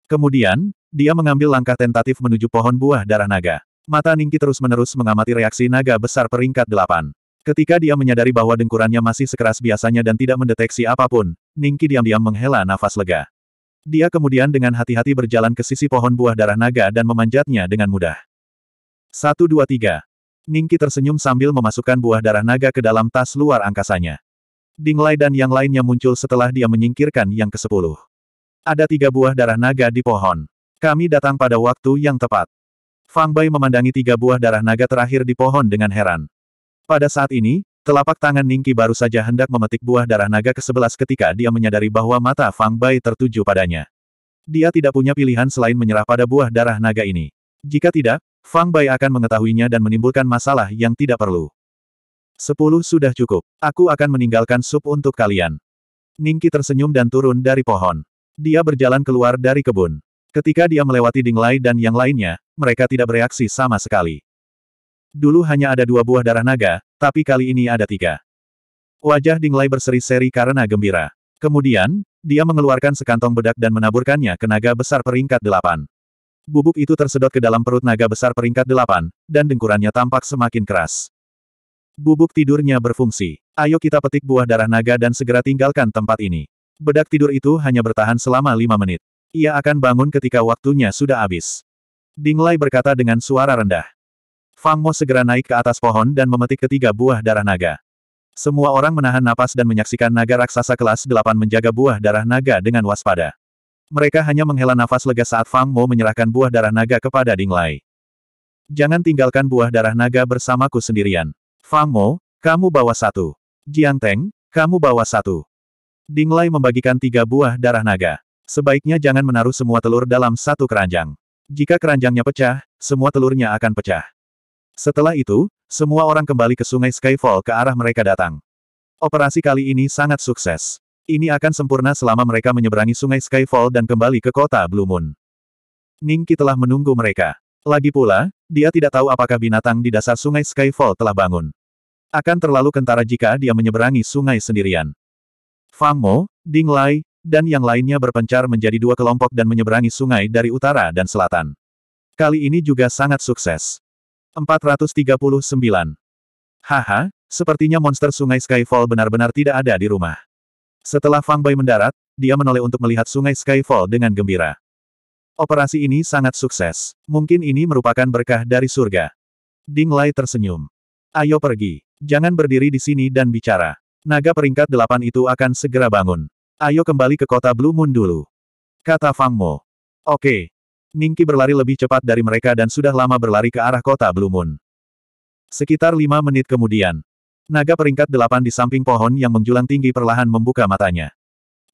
Kemudian, dia mengambil langkah tentatif menuju pohon buah darah naga. Mata Ningki terus-menerus mengamati reaksi naga besar peringkat delapan. Ketika dia menyadari bahwa dengkurannya masih sekeras biasanya dan tidak mendeteksi apapun, Ningki diam-diam menghela nafas lega. Dia kemudian dengan hati-hati berjalan ke sisi pohon buah darah naga dan memanjatnya dengan mudah. Satu dua tiga. Ningki tersenyum sambil memasukkan buah darah naga ke dalam tas luar angkasanya. Dinglai dan yang lainnya muncul setelah dia menyingkirkan yang kesepuluh. Ada tiga buah darah naga di pohon. Kami datang pada waktu yang tepat. Fang Bai memandangi tiga buah darah naga terakhir di pohon dengan heran. Pada saat ini, telapak tangan Ningki baru saja hendak memetik buah darah naga ke-11 ketika dia menyadari bahwa mata Fang Bai tertuju padanya. Dia tidak punya pilihan selain menyerah pada buah darah naga ini. Jika tidak, Fang Bai akan mengetahuinya dan menimbulkan masalah yang tidak perlu. Sepuluh sudah cukup. Aku akan meninggalkan sup untuk kalian. Ningki tersenyum dan turun dari pohon. Dia berjalan keluar dari kebun. Ketika dia melewati Ding Lai dan yang lainnya, mereka tidak bereaksi sama sekali. Dulu hanya ada dua buah darah naga, tapi kali ini ada tiga. Wajah Ding Lai berseri-seri karena gembira. Kemudian, dia mengeluarkan sekantong bedak dan menaburkannya ke naga besar peringkat delapan. Bubuk itu tersedot ke dalam perut naga besar peringkat delapan, dan dengkurannya tampak semakin keras. Bubuk tidurnya berfungsi. Ayo kita petik buah darah naga dan segera tinggalkan tempat ini. Bedak tidur itu hanya bertahan selama lima menit. Ia akan bangun ketika waktunya sudah habis. Dinglai berkata dengan suara rendah. Fang Mo segera naik ke atas pohon dan memetik ketiga buah darah naga. Semua orang menahan napas dan menyaksikan naga raksasa kelas delapan menjaga buah darah naga dengan waspada. Mereka hanya menghela nafas lega saat Fang Mo menyerahkan buah darah naga kepada Ding Lai. Jangan tinggalkan buah darah naga bersamaku sendirian. Fang Mo, kamu bawa satu. Jiang Teng, kamu bawa satu. Ding Lai membagikan tiga buah darah naga. Sebaiknya jangan menaruh semua telur dalam satu keranjang. Jika keranjangnya pecah, semua telurnya akan pecah. Setelah itu, semua orang kembali ke sungai Skyfall ke arah mereka datang. Operasi kali ini sangat sukses. Ini akan sempurna selama mereka menyeberangi sungai Skyfall dan kembali ke kota Blue Moon. Ningki telah menunggu mereka. Lagi pula, dia tidak tahu apakah binatang di dasar sungai Skyfall telah bangun. Akan terlalu kentara jika dia menyeberangi sungai sendirian. Fang Mo, Ding Lai, dan yang lainnya berpencar menjadi dua kelompok dan menyeberangi sungai dari utara dan selatan. Kali ini juga sangat sukses. 439. Haha, sepertinya monster sungai Skyfall benar-benar tidak ada di rumah. Setelah Fang Bai mendarat, dia menoleh untuk melihat sungai Skyfall dengan gembira. Operasi ini sangat sukses. Mungkin ini merupakan berkah dari surga. Ding Lai tersenyum. Ayo pergi. Jangan berdiri di sini dan bicara. Naga peringkat delapan itu akan segera bangun. Ayo kembali ke kota Blue Moon dulu. Kata Fang Mo. Oke. Ningki berlari lebih cepat dari mereka dan sudah lama berlari ke arah kota Blue Moon. Sekitar lima menit kemudian, Naga peringkat delapan di samping pohon yang menjulang tinggi perlahan membuka matanya.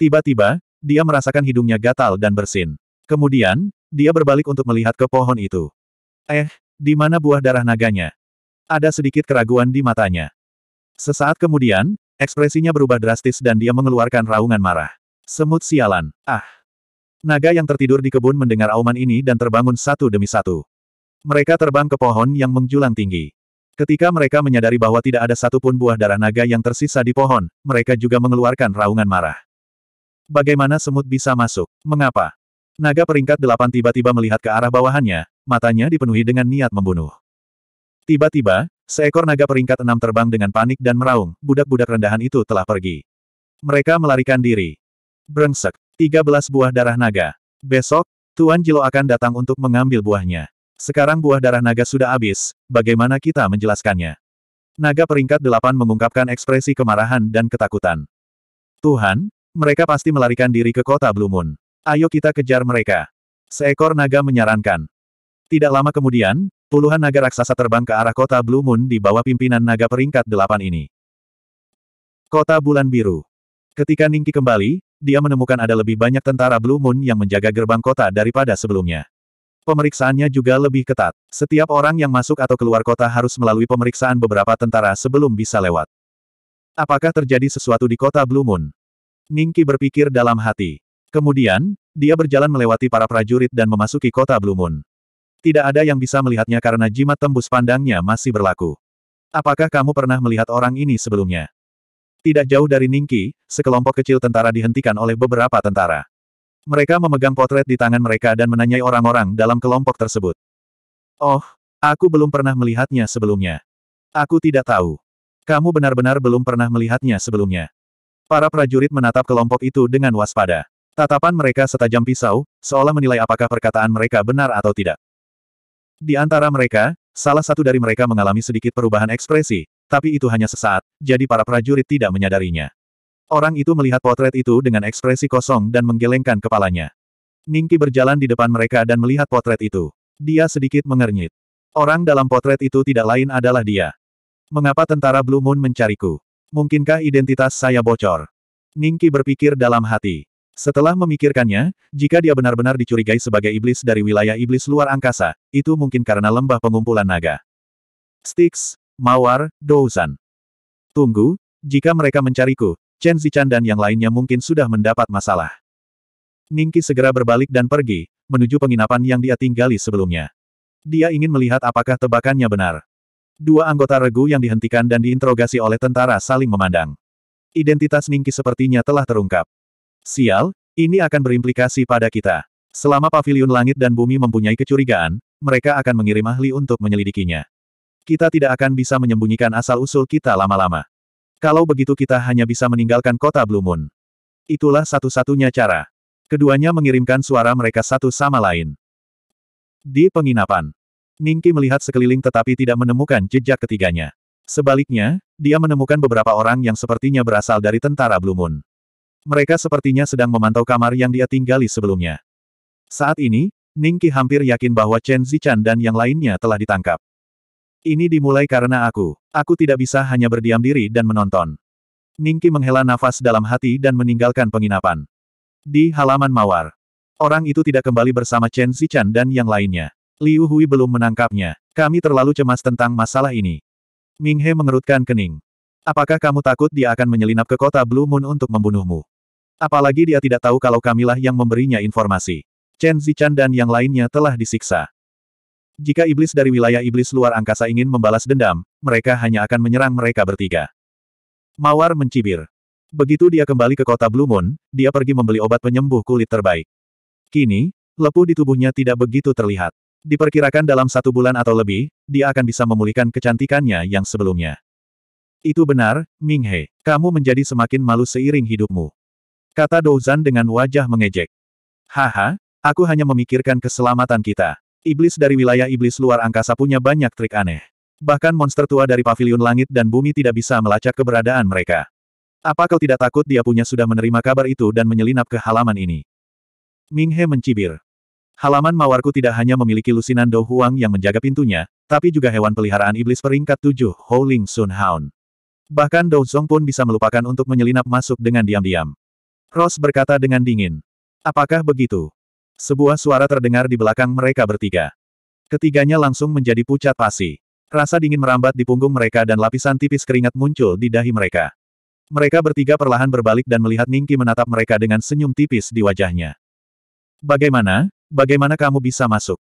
Tiba-tiba, dia merasakan hidungnya gatal dan bersin. Kemudian, dia berbalik untuk melihat ke pohon itu. Eh, di mana buah darah naganya? Ada sedikit keraguan di matanya. Sesaat kemudian, ekspresinya berubah drastis dan dia mengeluarkan raungan marah. Semut sialan, ah! Naga yang tertidur di kebun mendengar auman ini dan terbangun satu demi satu. Mereka terbang ke pohon yang menjulang tinggi. Ketika mereka menyadari bahwa tidak ada satupun buah darah naga yang tersisa di pohon, mereka juga mengeluarkan raungan marah. Bagaimana semut bisa masuk? Mengapa? Naga peringkat delapan tiba-tiba melihat ke arah bawahannya, matanya dipenuhi dengan niat membunuh. Tiba-tiba, seekor naga peringkat enam terbang dengan panik dan meraung, budak-budak rendahan itu telah pergi. Mereka melarikan diri. Brengsek, belas buah darah naga. Besok, Tuan Jilo akan datang untuk mengambil buahnya. Sekarang buah darah naga sudah habis, bagaimana kita menjelaskannya? Naga peringkat delapan mengungkapkan ekspresi kemarahan dan ketakutan. Tuhan, mereka pasti melarikan diri ke kota Blue Moon. Ayo kita kejar mereka. Seekor naga menyarankan. Tidak lama kemudian, puluhan naga raksasa terbang ke arah kota Blue Moon di bawah pimpinan naga peringkat delapan ini. Kota Bulan Biru. Ketika Ningki kembali, dia menemukan ada lebih banyak tentara Blue Moon yang menjaga gerbang kota daripada sebelumnya. Pemeriksaannya juga lebih ketat. Setiap orang yang masuk atau keluar kota harus melalui pemeriksaan beberapa tentara sebelum bisa lewat. Apakah terjadi sesuatu di kota Blue Moon? Ningki berpikir dalam hati. Kemudian, dia berjalan melewati para prajurit dan memasuki kota Blue Moon. Tidak ada yang bisa melihatnya karena jimat tembus pandangnya masih berlaku. Apakah kamu pernah melihat orang ini sebelumnya? Tidak jauh dari Ningki, sekelompok kecil tentara dihentikan oleh beberapa tentara. Mereka memegang potret di tangan mereka dan menanyai orang-orang dalam kelompok tersebut. Oh, aku belum pernah melihatnya sebelumnya. Aku tidak tahu. Kamu benar-benar belum pernah melihatnya sebelumnya. Para prajurit menatap kelompok itu dengan waspada. Tatapan mereka setajam pisau, seolah menilai apakah perkataan mereka benar atau tidak. Di antara mereka, salah satu dari mereka mengalami sedikit perubahan ekspresi, tapi itu hanya sesaat, jadi para prajurit tidak menyadarinya. Orang itu melihat potret itu dengan ekspresi kosong dan menggelengkan kepalanya. Ningki berjalan di depan mereka dan melihat potret itu. Dia sedikit mengernyit. Orang dalam potret itu tidak lain adalah dia. Mengapa tentara Blue Moon mencariku? Mungkinkah identitas saya bocor? Ningki berpikir dalam hati. Setelah memikirkannya, jika dia benar-benar dicurigai sebagai iblis dari wilayah iblis luar angkasa, itu mungkin karena lembah pengumpulan naga. Styx, Mawar, Dousan. Tunggu, jika mereka mencariku, Chen Zichan dan yang lainnya mungkin sudah mendapat masalah. Ningki segera berbalik dan pergi, menuju penginapan yang dia tinggali sebelumnya. Dia ingin melihat apakah tebakannya benar. Dua anggota regu yang dihentikan dan diinterogasi oleh tentara saling memandang. Identitas Ningki sepertinya telah terungkap. Sial, ini akan berimplikasi pada kita. Selama pavilion langit dan bumi mempunyai kecurigaan, mereka akan mengirim ahli untuk menyelidikinya. Kita tidak akan bisa menyembunyikan asal-usul kita lama-lama. Kalau begitu kita hanya bisa meninggalkan kota Blue Moon. Itulah satu-satunya cara. Keduanya mengirimkan suara mereka satu sama lain. Di penginapan, Ningki melihat sekeliling tetapi tidak menemukan jejak ketiganya. Sebaliknya, dia menemukan beberapa orang yang sepertinya berasal dari tentara Blue Moon. Mereka sepertinya sedang memantau kamar yang dia tinggali sebelumnya. Saat ini, Ningki hampir yakin bahwa Chen Zichan dan yang lainnya telah ditangkap. Ini dimulai karena aku. Aku tidak bisa hanya berdiam diri dan menonton. Ningki menghela nafas dalam hati dan meninggalkan penginapan. Di halaman mawar. Orang itu tidak kembali bersama Chen Zichan dan yang lainnya. Liu Hui belum menangkapnya. Kami terlalu cemas tentang masalah ini. Ming He mengerutkan kening. Apakah kamu takut dia akan menyelinap ke kota Blue Moon untuk membunuhmu? Apalagi dia tidak tahu kalau kamilah yang memberinya informasi. Chen Zichan dan yang lainnya telah disiksa. Jika iblis dari wilayah iblis luar angkasa ingin membalas dendam, mereka hanya akan menyerang mereka bertiga. Mawar mencibir. Begitu dia kembali ke kota Blue Moon, dia pergi membeli obat penyembuh kulit terbaik. Kini, lepuh di tubuhnya tidak begitu terlihat. Diperkirakan dalam satu bulan atau lebih, dia akan bisa memulihkan kecantikannya yang sebelumnya. Itu benar, Ming He. Kamu menjadi semakin malu seiring hidupmu. Kata Douzan dengan wajah mengejek. Haha, aku hanya memikirkan keselamatan kita. Iblis dari wilayah iblis luar angkasa punya banyak trik aneh. Bahkan monster tua dari pavilion langit dan bumi tidak bisa melacak keberadaan mereka. Apa kau tidak takut dia punya sudah menerima kabar itu dan menyelinap ke halaman ini? Ming He mencibir. Halaman mawarku tidak hanya memiliki lusinan Dou Huang yang menjaga pintunya, tapi juga hewan peliharaan iblis peringkat tujuh, Howling Sun Hound. Bahkan Dou Zong pun bisa melupakan untuk menyelinap masuk dengan diam-diam. Rose berkata dengan dingin. Apakah begitu? Sebuah suara terdengar di belakang mereka bertiga. Ketiganya langsung menjadi pucat pasi. Rasa dingin merambat di punggung mereka dan lapisan tipis keringat muncul di dahi mereka. Mereka bertiga perlahan berbalik dan melihat Ningki menatap mereka dengan senyum tipis di wajahnya. Bagaimana? Bagaimana kamu bisa masuk?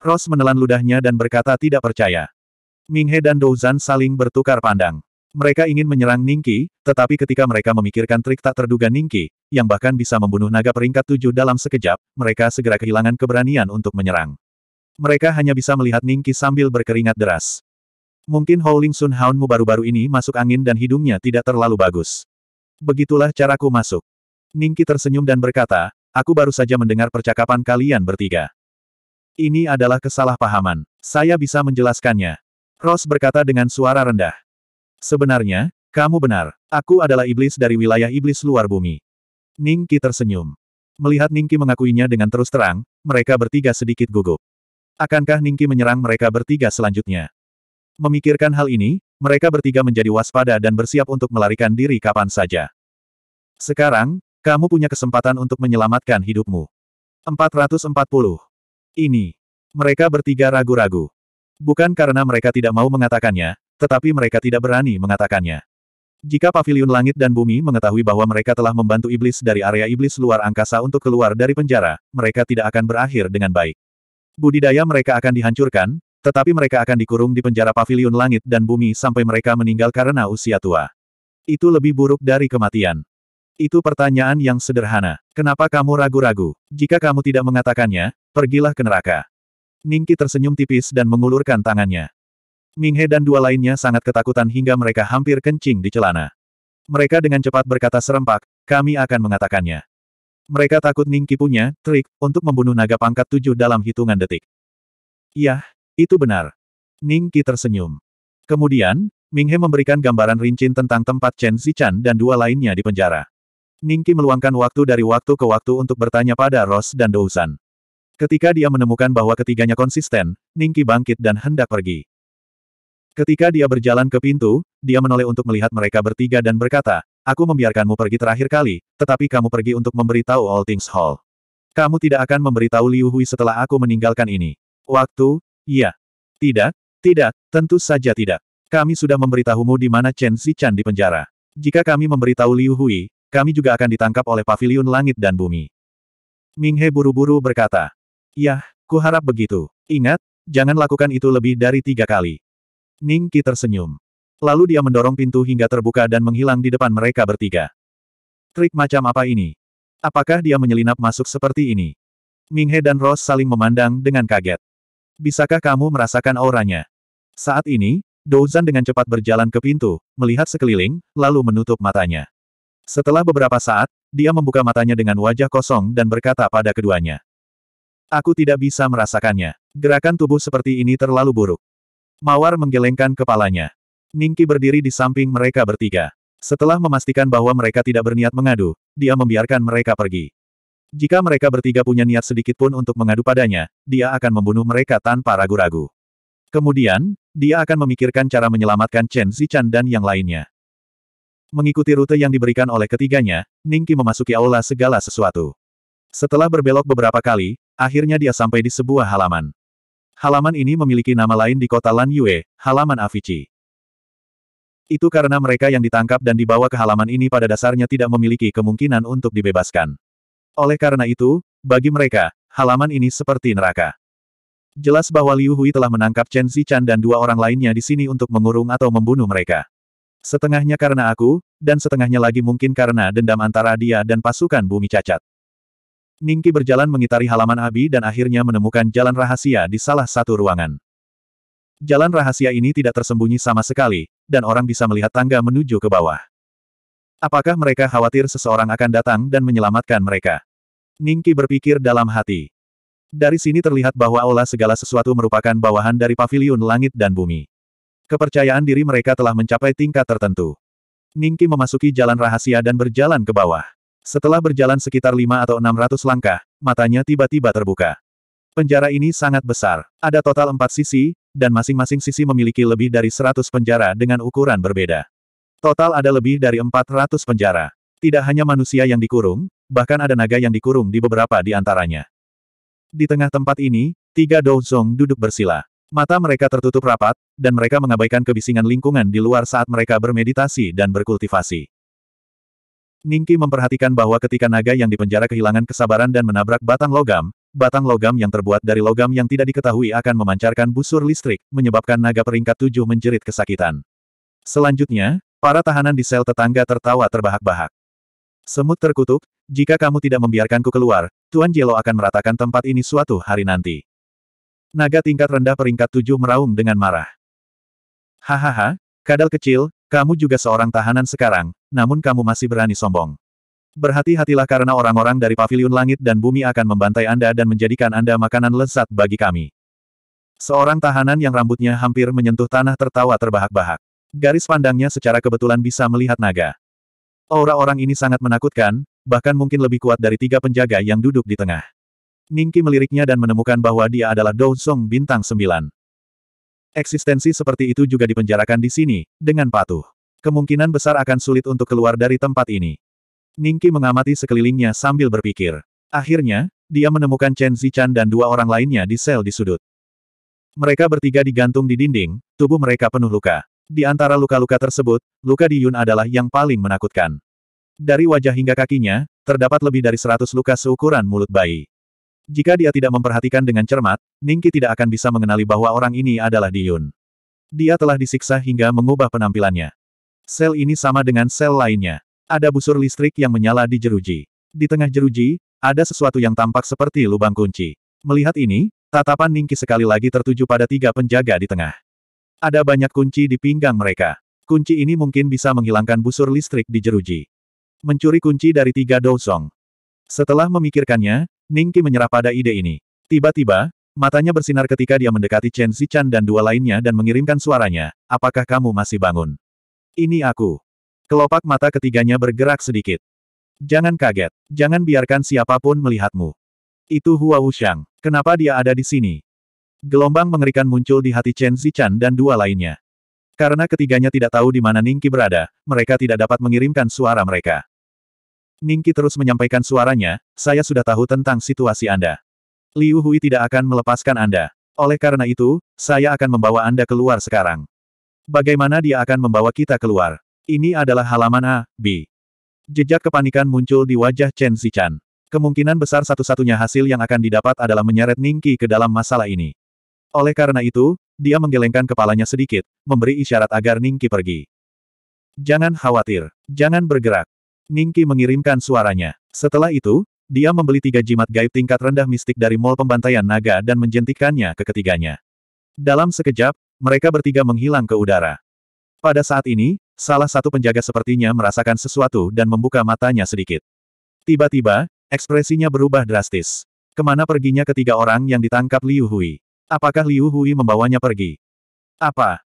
Ross menelan ludahnya dan berkata tidak percaya. Minghe dan Douzan saling bertukar pandang. Mereka ingin menyerang Ningki, tetapi ketika mereka memikirkan trik tak terduga Ningki, yang bahkan bisa membunuh naga peringkat tujuh dalam sekejap, mereka segera kehilangan keberanian untuk menyerang. Mereka hanya bisa melihat Ningki sambil berkeringat deras. Mungkin Howling Sun Haunmu baru-baru ini masuk angin dan hidungnya tidak terlalu bagus. Begitulah caraku masuk. Ningki tersenyum dan berkata, aku baru saja mendengar percakapan kalian bertiga. Ini adalah kesalahpahaman. Saya bisa menjelaskannya. Ross berkata dengan suara rendah. Sebenarnya, kamu benar. Aku adalah iblis dari wilayah iblis luar bumi. Ningki tersenyum. Melihat Ningki mengakuinya dengan terus terang, mereka bertiga sedikit gugup. Akankah Ningki menyerang mereka bertiga selanjutnya? Memikirkan hal ini, mereka bertiga menjadi waspada dan bersiap untuk melarikan diri kapan saja. Sekarang, kamu punya kesempatan untuk menyelamatkan hidupmu. 440. Ini. Mereka bertiga ragu-ragu. Bukan karena mereka tidak mau mengatakannya, tetapi mereka tidak berani mengatakannya. Jika Paviliun langit dan bumi mengetahui bahwa mereka telah membantu iblis dari area iblis luar angkasa untuk keluar dari penjara, mereka tidak akan berakhir dengan baik. Budidaya mereka akan dihancurkan, tetapi mereka akan dikurung di penjara Paviliun langit dan bumi sampai mereka meninggal karena usia tua. Itu lebih buruk dari kematian. Itu pertanyaan yang sederhana. Kenapa kamu ragu-ragu? Jika kamu tidak mengatakannya, pergilah ke neraka. Ningki tersenyum tipis dan mengulurkan tangannya. Minghe dan dua lainnya sangat ketakutan hingga mereka hampir kencing di celana. Mereka dengan cepat berkata serempak, kami akan mengatakannya. Mereka takut Ning Ki punya trik untuk membunuh naga pangkat tujuh dalam hitungan detik. Yah, itu benar. Ning Ki tersenyum. Kemudian, Ming He memberikan gambaran rincin tentang tempat Chen Zichan dan dua lainnya di penjara. Ki meluangkan waktu dari waktu ke waktu untuk bertanya pada Ross dan Dousan. Ketika dia menemukan bahwa ketiganya konsisten, Ki bangkit dan hendak pergi. Ketika dia berjalan ke pintu, dia menoleh untuk melihat mereka bertiga dan berkata, Aku membiarkanmu pergi terakhir kali, tetapi kamu pergi untuk memberitahu All Things Hall. Kamu tidak akan memberitahu Liu Hui setelah aku meninggalkan ini. Waktu? Iya. Tidak? Tidak, tentu saja tidak. Kami sudah memberitahumu di mana Chen Xichan penjara. Jika kami memberitahu Liu Hui, kami juga akan ditangkap oleh Paviliun langit dan bumi. Ming He buru-buru berkata, Yah, harap begitu. Ingat, jangan lakukan itu lebih dari tiga kali. Ning Qi tersenyum. Lalu dia mendorong pintu hingga terbuka dan menghilang di depan mereka bertiga. Trik macam apa ini? Apakah dia menyelinap masuk seperti ini? Ming He dan Rose saling memandang dengan kaget. Bisakah kamu merasakan auranya? Saat ini, Douzan dengan cepat berjalan ke pintu, melihat sekeliling, lalu menutup matanya. Setelah beberapa saat, dia membuka matanya dengan wajah kosong dan berkata pada keduanya. Aku tidak bisa merasakannya. Gerakan tubuh seperti ini terlalu buruk. Mawar menggelengkan kepalanya. Ningki berdiri di samping mereka bertiga. Setelah memastikan bahwa mereka tidak berniat mengadu, dia membiarkan mereka pergi. Jika mereka bertiga punya niat sedikit pun untuk mengadu padanya, dia akan membunuh mereka tanpa ragu-ragu. Kemudian, dia akan memikirkan cara menyelamatkan Chen Zichan dan yang lainnya. Mengikuti rute yang diberikan oleh ketiganya, Ningki memasuki aula segala sesuatu. Setelah berbelok beberapa kali, akhirnya dia sampai di sebuah halaman. Halaman ini memiliki nama lain di kota Lan Yue, halaman Avici. Itu karena mereka yang ditangkap dan dibawa ke halaman ini pada dasarnya tidak memiliki kemungkinan untuk dibebaskan. Oleh karena itu, bagi mereka, halaman ini seperti neraka. Jelas bahwa Liu Hui telah menangkap Chen Zichan dan dua orang lainnya di sini untuk mengurung atau membunuh mereka. Setengahnya karena aku, dan setengahnya lagi mungkin karena dendam antara dia dan pasukan bumi cacat. Ningki berjalan mengitari halaman Abi dan akhirnya menemukan jalan rahasia di salah satu ruangan. Jalan rahasia ini tidak tersembunyi sama sekali, dan orang bisa melihat tangga menuju ke bawah. Apakah mereka khawatir seseorang akan datang dan menyelamatkan mereka? Ningki berpikir dalam hati. Dari sini terlihat bahwa aula segala sesuatu merupakan bawahan dari paviliun langit dan bumi. Kepercayaan diri mereka telah mencapai tingkat tertentu. Ningki memasuki jalan rahasia dan berjalan ke bawah. Setelah berjalan sekitar lima atau enam ratus langkah, matanya tiba-tiba terbuka. Penjara ini sangat besar. Ada total empat sisi, dan masing-masing sisi memiliki lebih dari seratus penjara dengan ukuran berbeda. Total ada lebih dari empat ratus penjara. Tidak hanya manusia yang dikurung, bahkan ada naga yang dikurung di beberapa di antaranya. Di tengah tempat ini, tiga Douzong duduk bersila. Mata mereka tertutup rapat, dan mereka mengabaikan kebisingan lingkungan di luar saat mereka bermeditasi dan berkultivasi. Ningki memperhatikan bahwa ketika naga yang dipenjara kehilangan kesabaran dan menabrak batang logam, batang logam yang terbuat dari logam yang tidak diketahui akan memancarkan busur listrik, menyebabkan naga peringkat tujuh menjerit kesakitan. Selanjutnya, para tahanan di sel tetangga tertawa terbahak-bahak. Semut terkutuk, jika kamu tidak membiarkanku keluar, Tuan Jelo akan meratakan tempat ini suatu hari nanti. Naga tingkat rendah peringkat tujuh meraung dengan marah. Hahaha, kadal kecil, kamu juga seorang tahanan sekarang, namun kamu masih berani sombong. Berhati-hatilah karena orang-orang dari Paviliun langit dan bumi akan membantai Anda dan menjadikan Anda makanan lezat bagi kami. Seorang tahanan yang rambutnya hampir menyentuh tanah tertawa terbahak-bahak. Garis pandangnya secara kebetulan bisa melihat naga. Aura orang ini sangat menakutkan, bahkan mungkin lebih kuat dari tiga penjaga yang duduk di tengah. Ningki meliriknya dan menemukan bahwa dia adalah Dou Song bintang Sembilan. Eksistensi seperti itu juga dipenjarakan di sini, dengan patuh. Kemungkinan besar akan sulit untuk keluar dari tempat ini. Ningki mengamati sekelilingnya sambil berpikir. Akhirnya, dia menemukan Chen Zichan dan dua orang lainnya di sel di sudut. Mereka bertiga digantung di dinding, tubuh mereka penuh luka. Di antara luka-luka tersebut, luka di Yun adalah yang paling menakutkan. Dari wajah hingga kakinya, terdapat lebih dari seratus luka seukuran mulut bayi. Jika dia tidak memperhatikan dengan cermat, Ningki tidak akan bisa mengenali bahwa orang ini adalah Diyun. Dia telah disiksa hingga mengubah penampilannya. Sel ini sama dengan sel lainnya. Ada busur listrik yang menyala di jeruji. Di tengah jeruji, ada sesuatu yang tampak seperti lubang kunci. Melihat ini, tatapan Ningki sekali lagi tertuju pada tiga penjaga di tengah. Ada banyak kunci di pinggang mereka. Kunci ini mungkin bisa menghilangkan busur listrik di jeruji. Mencuri kunci dari tiga dosong. Setelah memikirkannya, Ningki menyerah pada ide ini. Tiba-tiba, matanya bersinar ketika dia mendekati Chen Zichan dan dua lainnya dan mengirimkan suaranya, apakah kamu masih bangun? Ini aku. Kelopak mata ketiganya bergerak sedikit. Jangan kaget, jangan biarkan siapapun melihatmu. Itu Hua Wuxiang, kenapa dia ada di sini? Gelombang mengerikan muncul di hati Chen Zichan dan dua lainnya. Karena ketiganya tidak tahu di mana Ningki berada, mereka tidak dapat mengirimkan suara mereka. Ningki terus menyampaikan suaranya, saya sudah tahu tentang situasi Anda. Liu Hui tidak akan melepaskan Anda. Oleh karena itu, saya akan membawa Anda keluar sekarang. Bagaimana dia akan membawa kita keluar? Ini adalah halaman A, B. Jejak kepanikan muncul di wajah Chen Zichan. Kemungkinan besar satu-satunya hasil yang akan didapat adalah menyeret Ningki ke dalam masalah ini. Oleh karena itu, dia menggelengkan kepalanya sedikit, memberi isyarat agar Ningki pergi. Jangan khawatir, jangan bergerak. Ningki mengirimkan suaranya. Setelah itu, dia membeli tiga jimat gaib tingkat rendah mistik dari mall pembantaian naga dan menjentikannya ke ketiganya. Dalam sekejap, mereka bertiga menghilang ke udara. Pada saat ini, salah satu penjaga sepertinya merasakan sesuatu dan membuka matanya sedikit. Tiba-tiba, ekspresinya berubah drastis. Kemana perginya ketiga orang yang ditangkap Liu Hui? Apakah Liu Hui membawanya pergi? Apa?